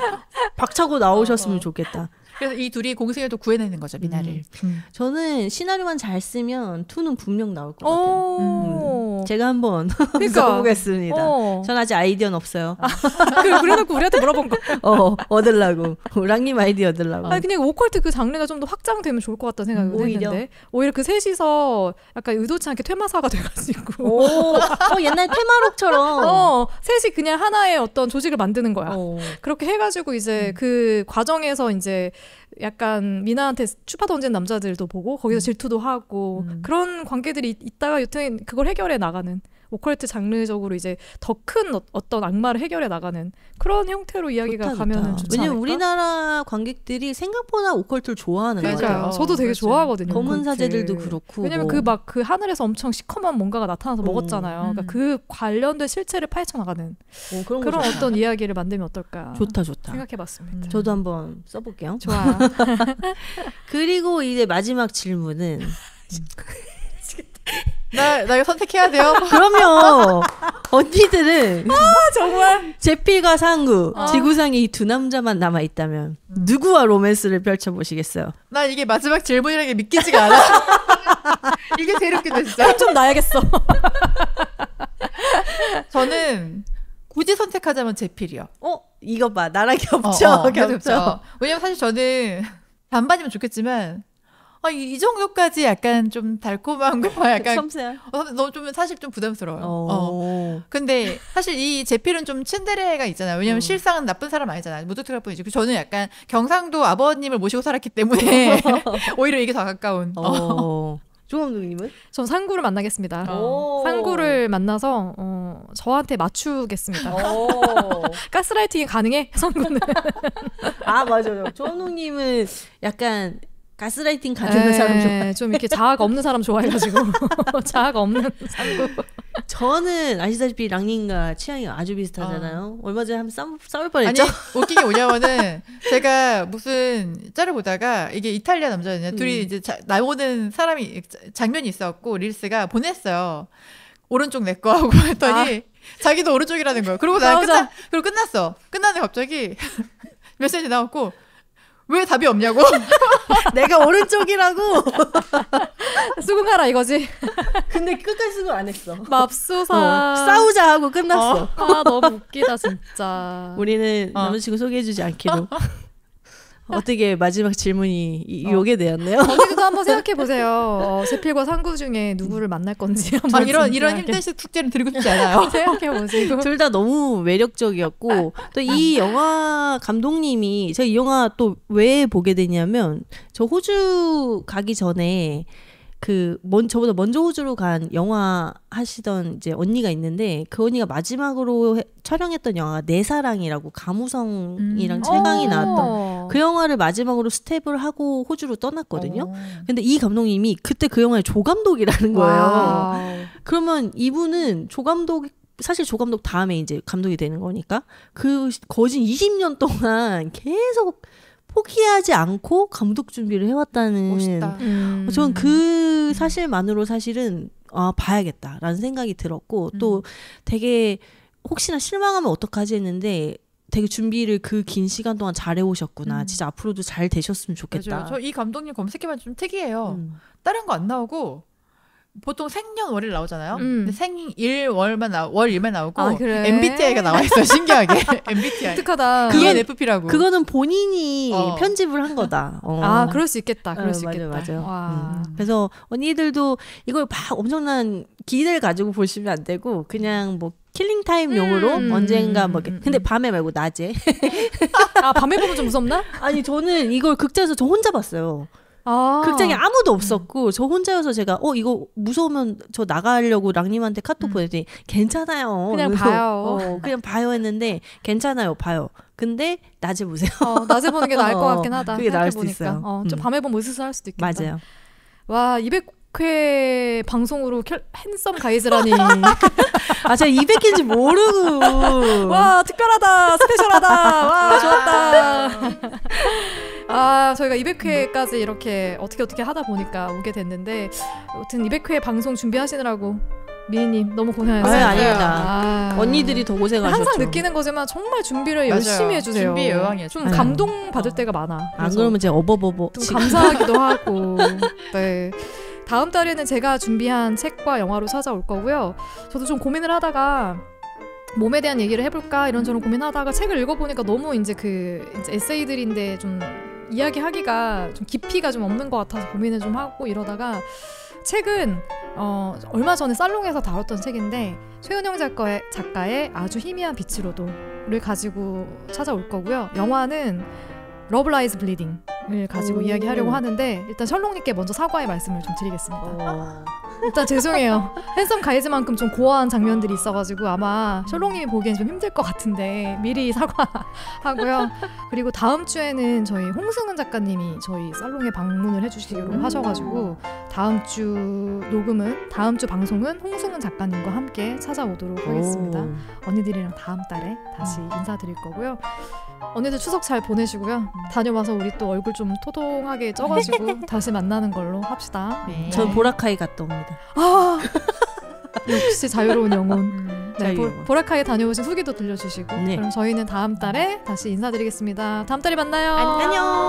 박차고 나오셨으면 어, 어. 좋겠다. 그래서 이 둘이 공생에도 구해내는 거죠 미나를. 음, 음. 음. 저는 시나리오만 잘 쓰면 투는 분명 나올 것 같아요. 음. 제가 한번 그러니까. 써보겠습니다. 전 아직 아이디어는 없어요. 아, 그래놓고 우리한테 물어본 거. 어얻을라고 랑님 아이디어 얻을라고 아니 그냥 오컬트 그 장르가 좀 더 확장되면 좋을 것 같다는 생각이 음, 오히려. 했는데 오히려 그 셋이서 약간 의도치 않게 퇴마사가 돼가지고. 오, 어, 옛날 퇴마록처럼. 어 셋이 그냥 하나의 어떤 조직을 만드는 거야. 어. 그렇게 해가지고 이제 음. 그 과정에서 이제 약간 미나한테 추파 던진 남자들도 보고 거기서 음. 질투도 하고 음. 그런 관계들이 있다가 여튼 그걸 해결해 나가는 오컬트 장르적으로 이제 더큰 어, 어떤 악마를 해결해 나가는 그런 형태로 이야기가 가면은 왜냐면 우리나라 관객들이 생각보다 오컬트를 좋아하는 그러니까 저도 되게 그렇죠. 좋아하거든요. 검은 사제들도 그렇고 왜냐면 그 막그 그 하늘에서 엄청 시커먼 뭔가가 나타나서 오. 먹었잖아요. 그러니까 음. 그 관련된 실체를 파헤쳐 나가는 그런, 그런 어떤 이야기를 만들면 어떨까? 좋다 좋다. 생각해봤습니다. 음. 음. 저도 한번 써볼게요. 좋아. 그리고 이제 마지막 질문은. 음. 나, 나 이거 선택해야 돼요? 그러면 언니들은 아 정말 제필과 상구 아. 지구상에 이 두 남자만 남아 있다면 누구와 로맨스를 펼쳐 보시겠어요? 나 이게 마지막 질문이라는 게 믿기지가 않아. 이게 제일 웃기다 진짜. 좀 나야겠어. 저는 굳이 선택하자면 제필이요. 어 이거 봐 나랑 어, 어, 겹쳐 어, 어, 겹쳐. 겹쳐. 왜냐면 사실 저는 반반이면 좋겠지만 아, 이, 정도까지 약간 좀 달콤한 거 네, 약간 섬세한. 어, 너좀 사실 좀 부담스러워요. 어. 어. 근데 사실 이 제필은 좀 츤데레가 있잖아요. 왜냐면 음. 실상은 나쁜 사람 아니잖아요. 무뚝뚝할 뿐이지. 그 저는 약간 경상도 아버님을 모시고 살았기 때문에 오히려 이게 더 가까운. 어. 어. 조감독님은? 전 상구를 만나겠습니다. 어. 상구를 만나서 어, 저한테 맞추겠습니다. 가스라이팅이 가능해? 상구는. 아 맞아요. 조감독님은 약간 가스라이팅 가는 사람 좋아. 네, 좀 이렇게 자아가 없는 사람 좋아해가지고 자아가 없는 사람. 저는 아시다시피 랑님과 취향이 아주 비슷하잖아요. 어. 얼마 전에 한 싸울, 싸울 뻔했죠. 아니 웃긴 게 뭐냐면은 제가 무슨 짤을 보다가 이게 이탈리아 남자였냐 둘이 음. 이제 자, 나오는 사람이 장면이 있었고 릴스가 보냈어요. 오른쪽 내 거 하고 했더니 아. 자기도 오른쪽이라는 거예요. 그리고 나 끝나 그리고 끝났어. 끝나는 갑자기 메시지 나왔고. 왜 답이 없냐고? 내가 오른쪽이라고. 수긍하라 이거지. 근데 끝까지 수긍 안 했어. 맙소사. 어, 싸우자 하고 끝났어. 어. 아 너무 웃기다 진짜. 우리는 어. 남자친구 소개해주지 않기로. 어떻게 마지막 질문이 이, 어. 요게 되었네요. 거기도 한번 생각해 보세요. 어, 세필과 상구 중에 누구를 만날 건지. 아, 이런 이런 힘드신 숙제를 드고 싶지 않아요. 생각해 보세요. 둘 다 너무 매력적이었고 또이 음. 영화 감독님이 제가 이 영화 또 왜 보게 되냐면 저 호주 가기 전에 그 먼, 저보다 먼저 호주로 간 영화 하시던 이제 언니가 있는데 그 언니가 마지막으로 해, 촬영했던 영화내 네 사랑이라고 감우성이랑 음. 최강이 음. 나왔던 그 영화를 마지막으로 스텝을 하고 호주로 떠났거든요. 오. 어. 근데 이 감독님이 그때 그 영화의 조감독이라는 거예요. 그러면 이분은 조감독 사실 조감독 다음에 이제 감독이 되는 거니까 그 거진 20년 동안 계속 포기하지 않고 감독 준비를 해왔다는 멋있다. 음. 저는 음. 그 사실만으로 사실은 아 봐야겠다라는 생각이 들었고 음. 또 되게 혹시나 실망하면 어떡하지 했는데 되게 준비를 그 긴 시간 동안 잘 해오셨구나. 음. 진짜 앞으로도 잘 되셨으면 좋겠다. 저 이 감독님 검색해봐좀 특이해요. 음. 다른 거 안 나오고 보통 생년월일 나오잖아요. 음. 근데 생일월만 나, 월일만 나오고 아, 그래? MBTI가 나와 있어 신기하게 MBTI. 특하다. 그건 f p 라고 그거는 본인이 어. 편집을 한 거다. 어. 아 그럴 수 있겠다. 그럴 어, 수 있겠다. 맞아맞아 음. 그래서 언니들도 이걸 막 엄청난 기대를 가지고 보시면 안 되고 그냥 뭐. 킬링 타임용으로 음, 언젠가 뭐 음, 근데 밤에 말고 낮에 아 밤에 보면 좀 무섭나? 아니 저는 이걸 극장에서 저 혼자 봤어요. 아. 극장에 아무도 음. 없었고 저 혼자여서 제가 어 이거 무서우면 저 나가려고 랑님한테 카톡 음. 보냈더니 괜찮아요. 그냥 봐요. 어, 그냥 봐요 했는데 괜찮아요. 봐요. 근데 낮에 보세요. 어, 낮에 보는 게 나을 것 어, 같긴 하다. 그게 나을 수 있어요. 어, 좀 음. 밤에 보면 으스스할 수도 있겠다. 맞아요. 와 200회 방송으로 켈, 핸섬 가이즈라니. 아 제가 200회인지 모르고. 와 특별하다 스페셜하다 와 좋았다. 아 저희가 200회까지 이렇게 어떻게 어떻게 하다 보니까 오게 됐는데 아무튼 200회 방송 준비하시느라고 미니님 너무 고생하셨어요. 아, 아닙니다. 아. 언니들이 더 고생하셨죠. 항상 느끼는 거지만 정말 준비를 맞아요. 해주세요. 준비 여왕이야. 좀 감동 음. 받을 때가 많아. 안 그러면 제 어버버버. 좀 감사하기도 하고. 네. 다음 달에는 제가 준비한 책과 영화로 찾아올 거고요. 저도 좀 고민을 하다가 몸에 대한 얘기를 해볼까 이런저런 고민하다가 책을 읽어보니까 너무 이제 그 이제 에세이들인데 좀 이야기하기가 좀 깊이가 좀 없는 것 같아서 고민을 좀 하고 이러다가 책은 어, 얼마 전에 살롱에서 다뤘던 책인데 최은영 작가의, 작가의 아주 희미한 빛으로도를 가지고 찾아올 거고요. 영화는 러블 라이즈 블리딩을 가지고 이야기하려고 하는데 일단 셜록님께 먼저 사과의 말씀을 좀 드리겠습니다. 일단 죄송해요. 핸섬 가이즈만큼 좀 고화한 장면들이 있어가지고 아마 셜록님이 음. 보기엔 좀 힘들 것 같은데 미리 사과하고요. 그리고 다음 주에는 저희 홍승은 작가님이 저희 살롱에 방문을 해주시기로 음. 하셔가지고 다음 주 녹음은 다음 주 방송은 홍승은 작가님과 함께 찾아오도록 하겠습니다. 언니들이랑 다음 달에 다시 음. 인사드릴 거고요. 언니들 추석 잘 보내시고요. 다녀와서 우리 또 얼굴 좀 토동하게 쪄가지고 다시 만나는 걸로 합시다. 네. 전 네. 보라카이 갔다 옵니다. 아 역시 자유로운 영혼. 음, 네, 자 보, 라카이 다녀오신 후기도 들려주시고 네. 그럼 저희는 다음 달에 다시 인사드리겠습니다. 다음 달에 만나요. 안녕.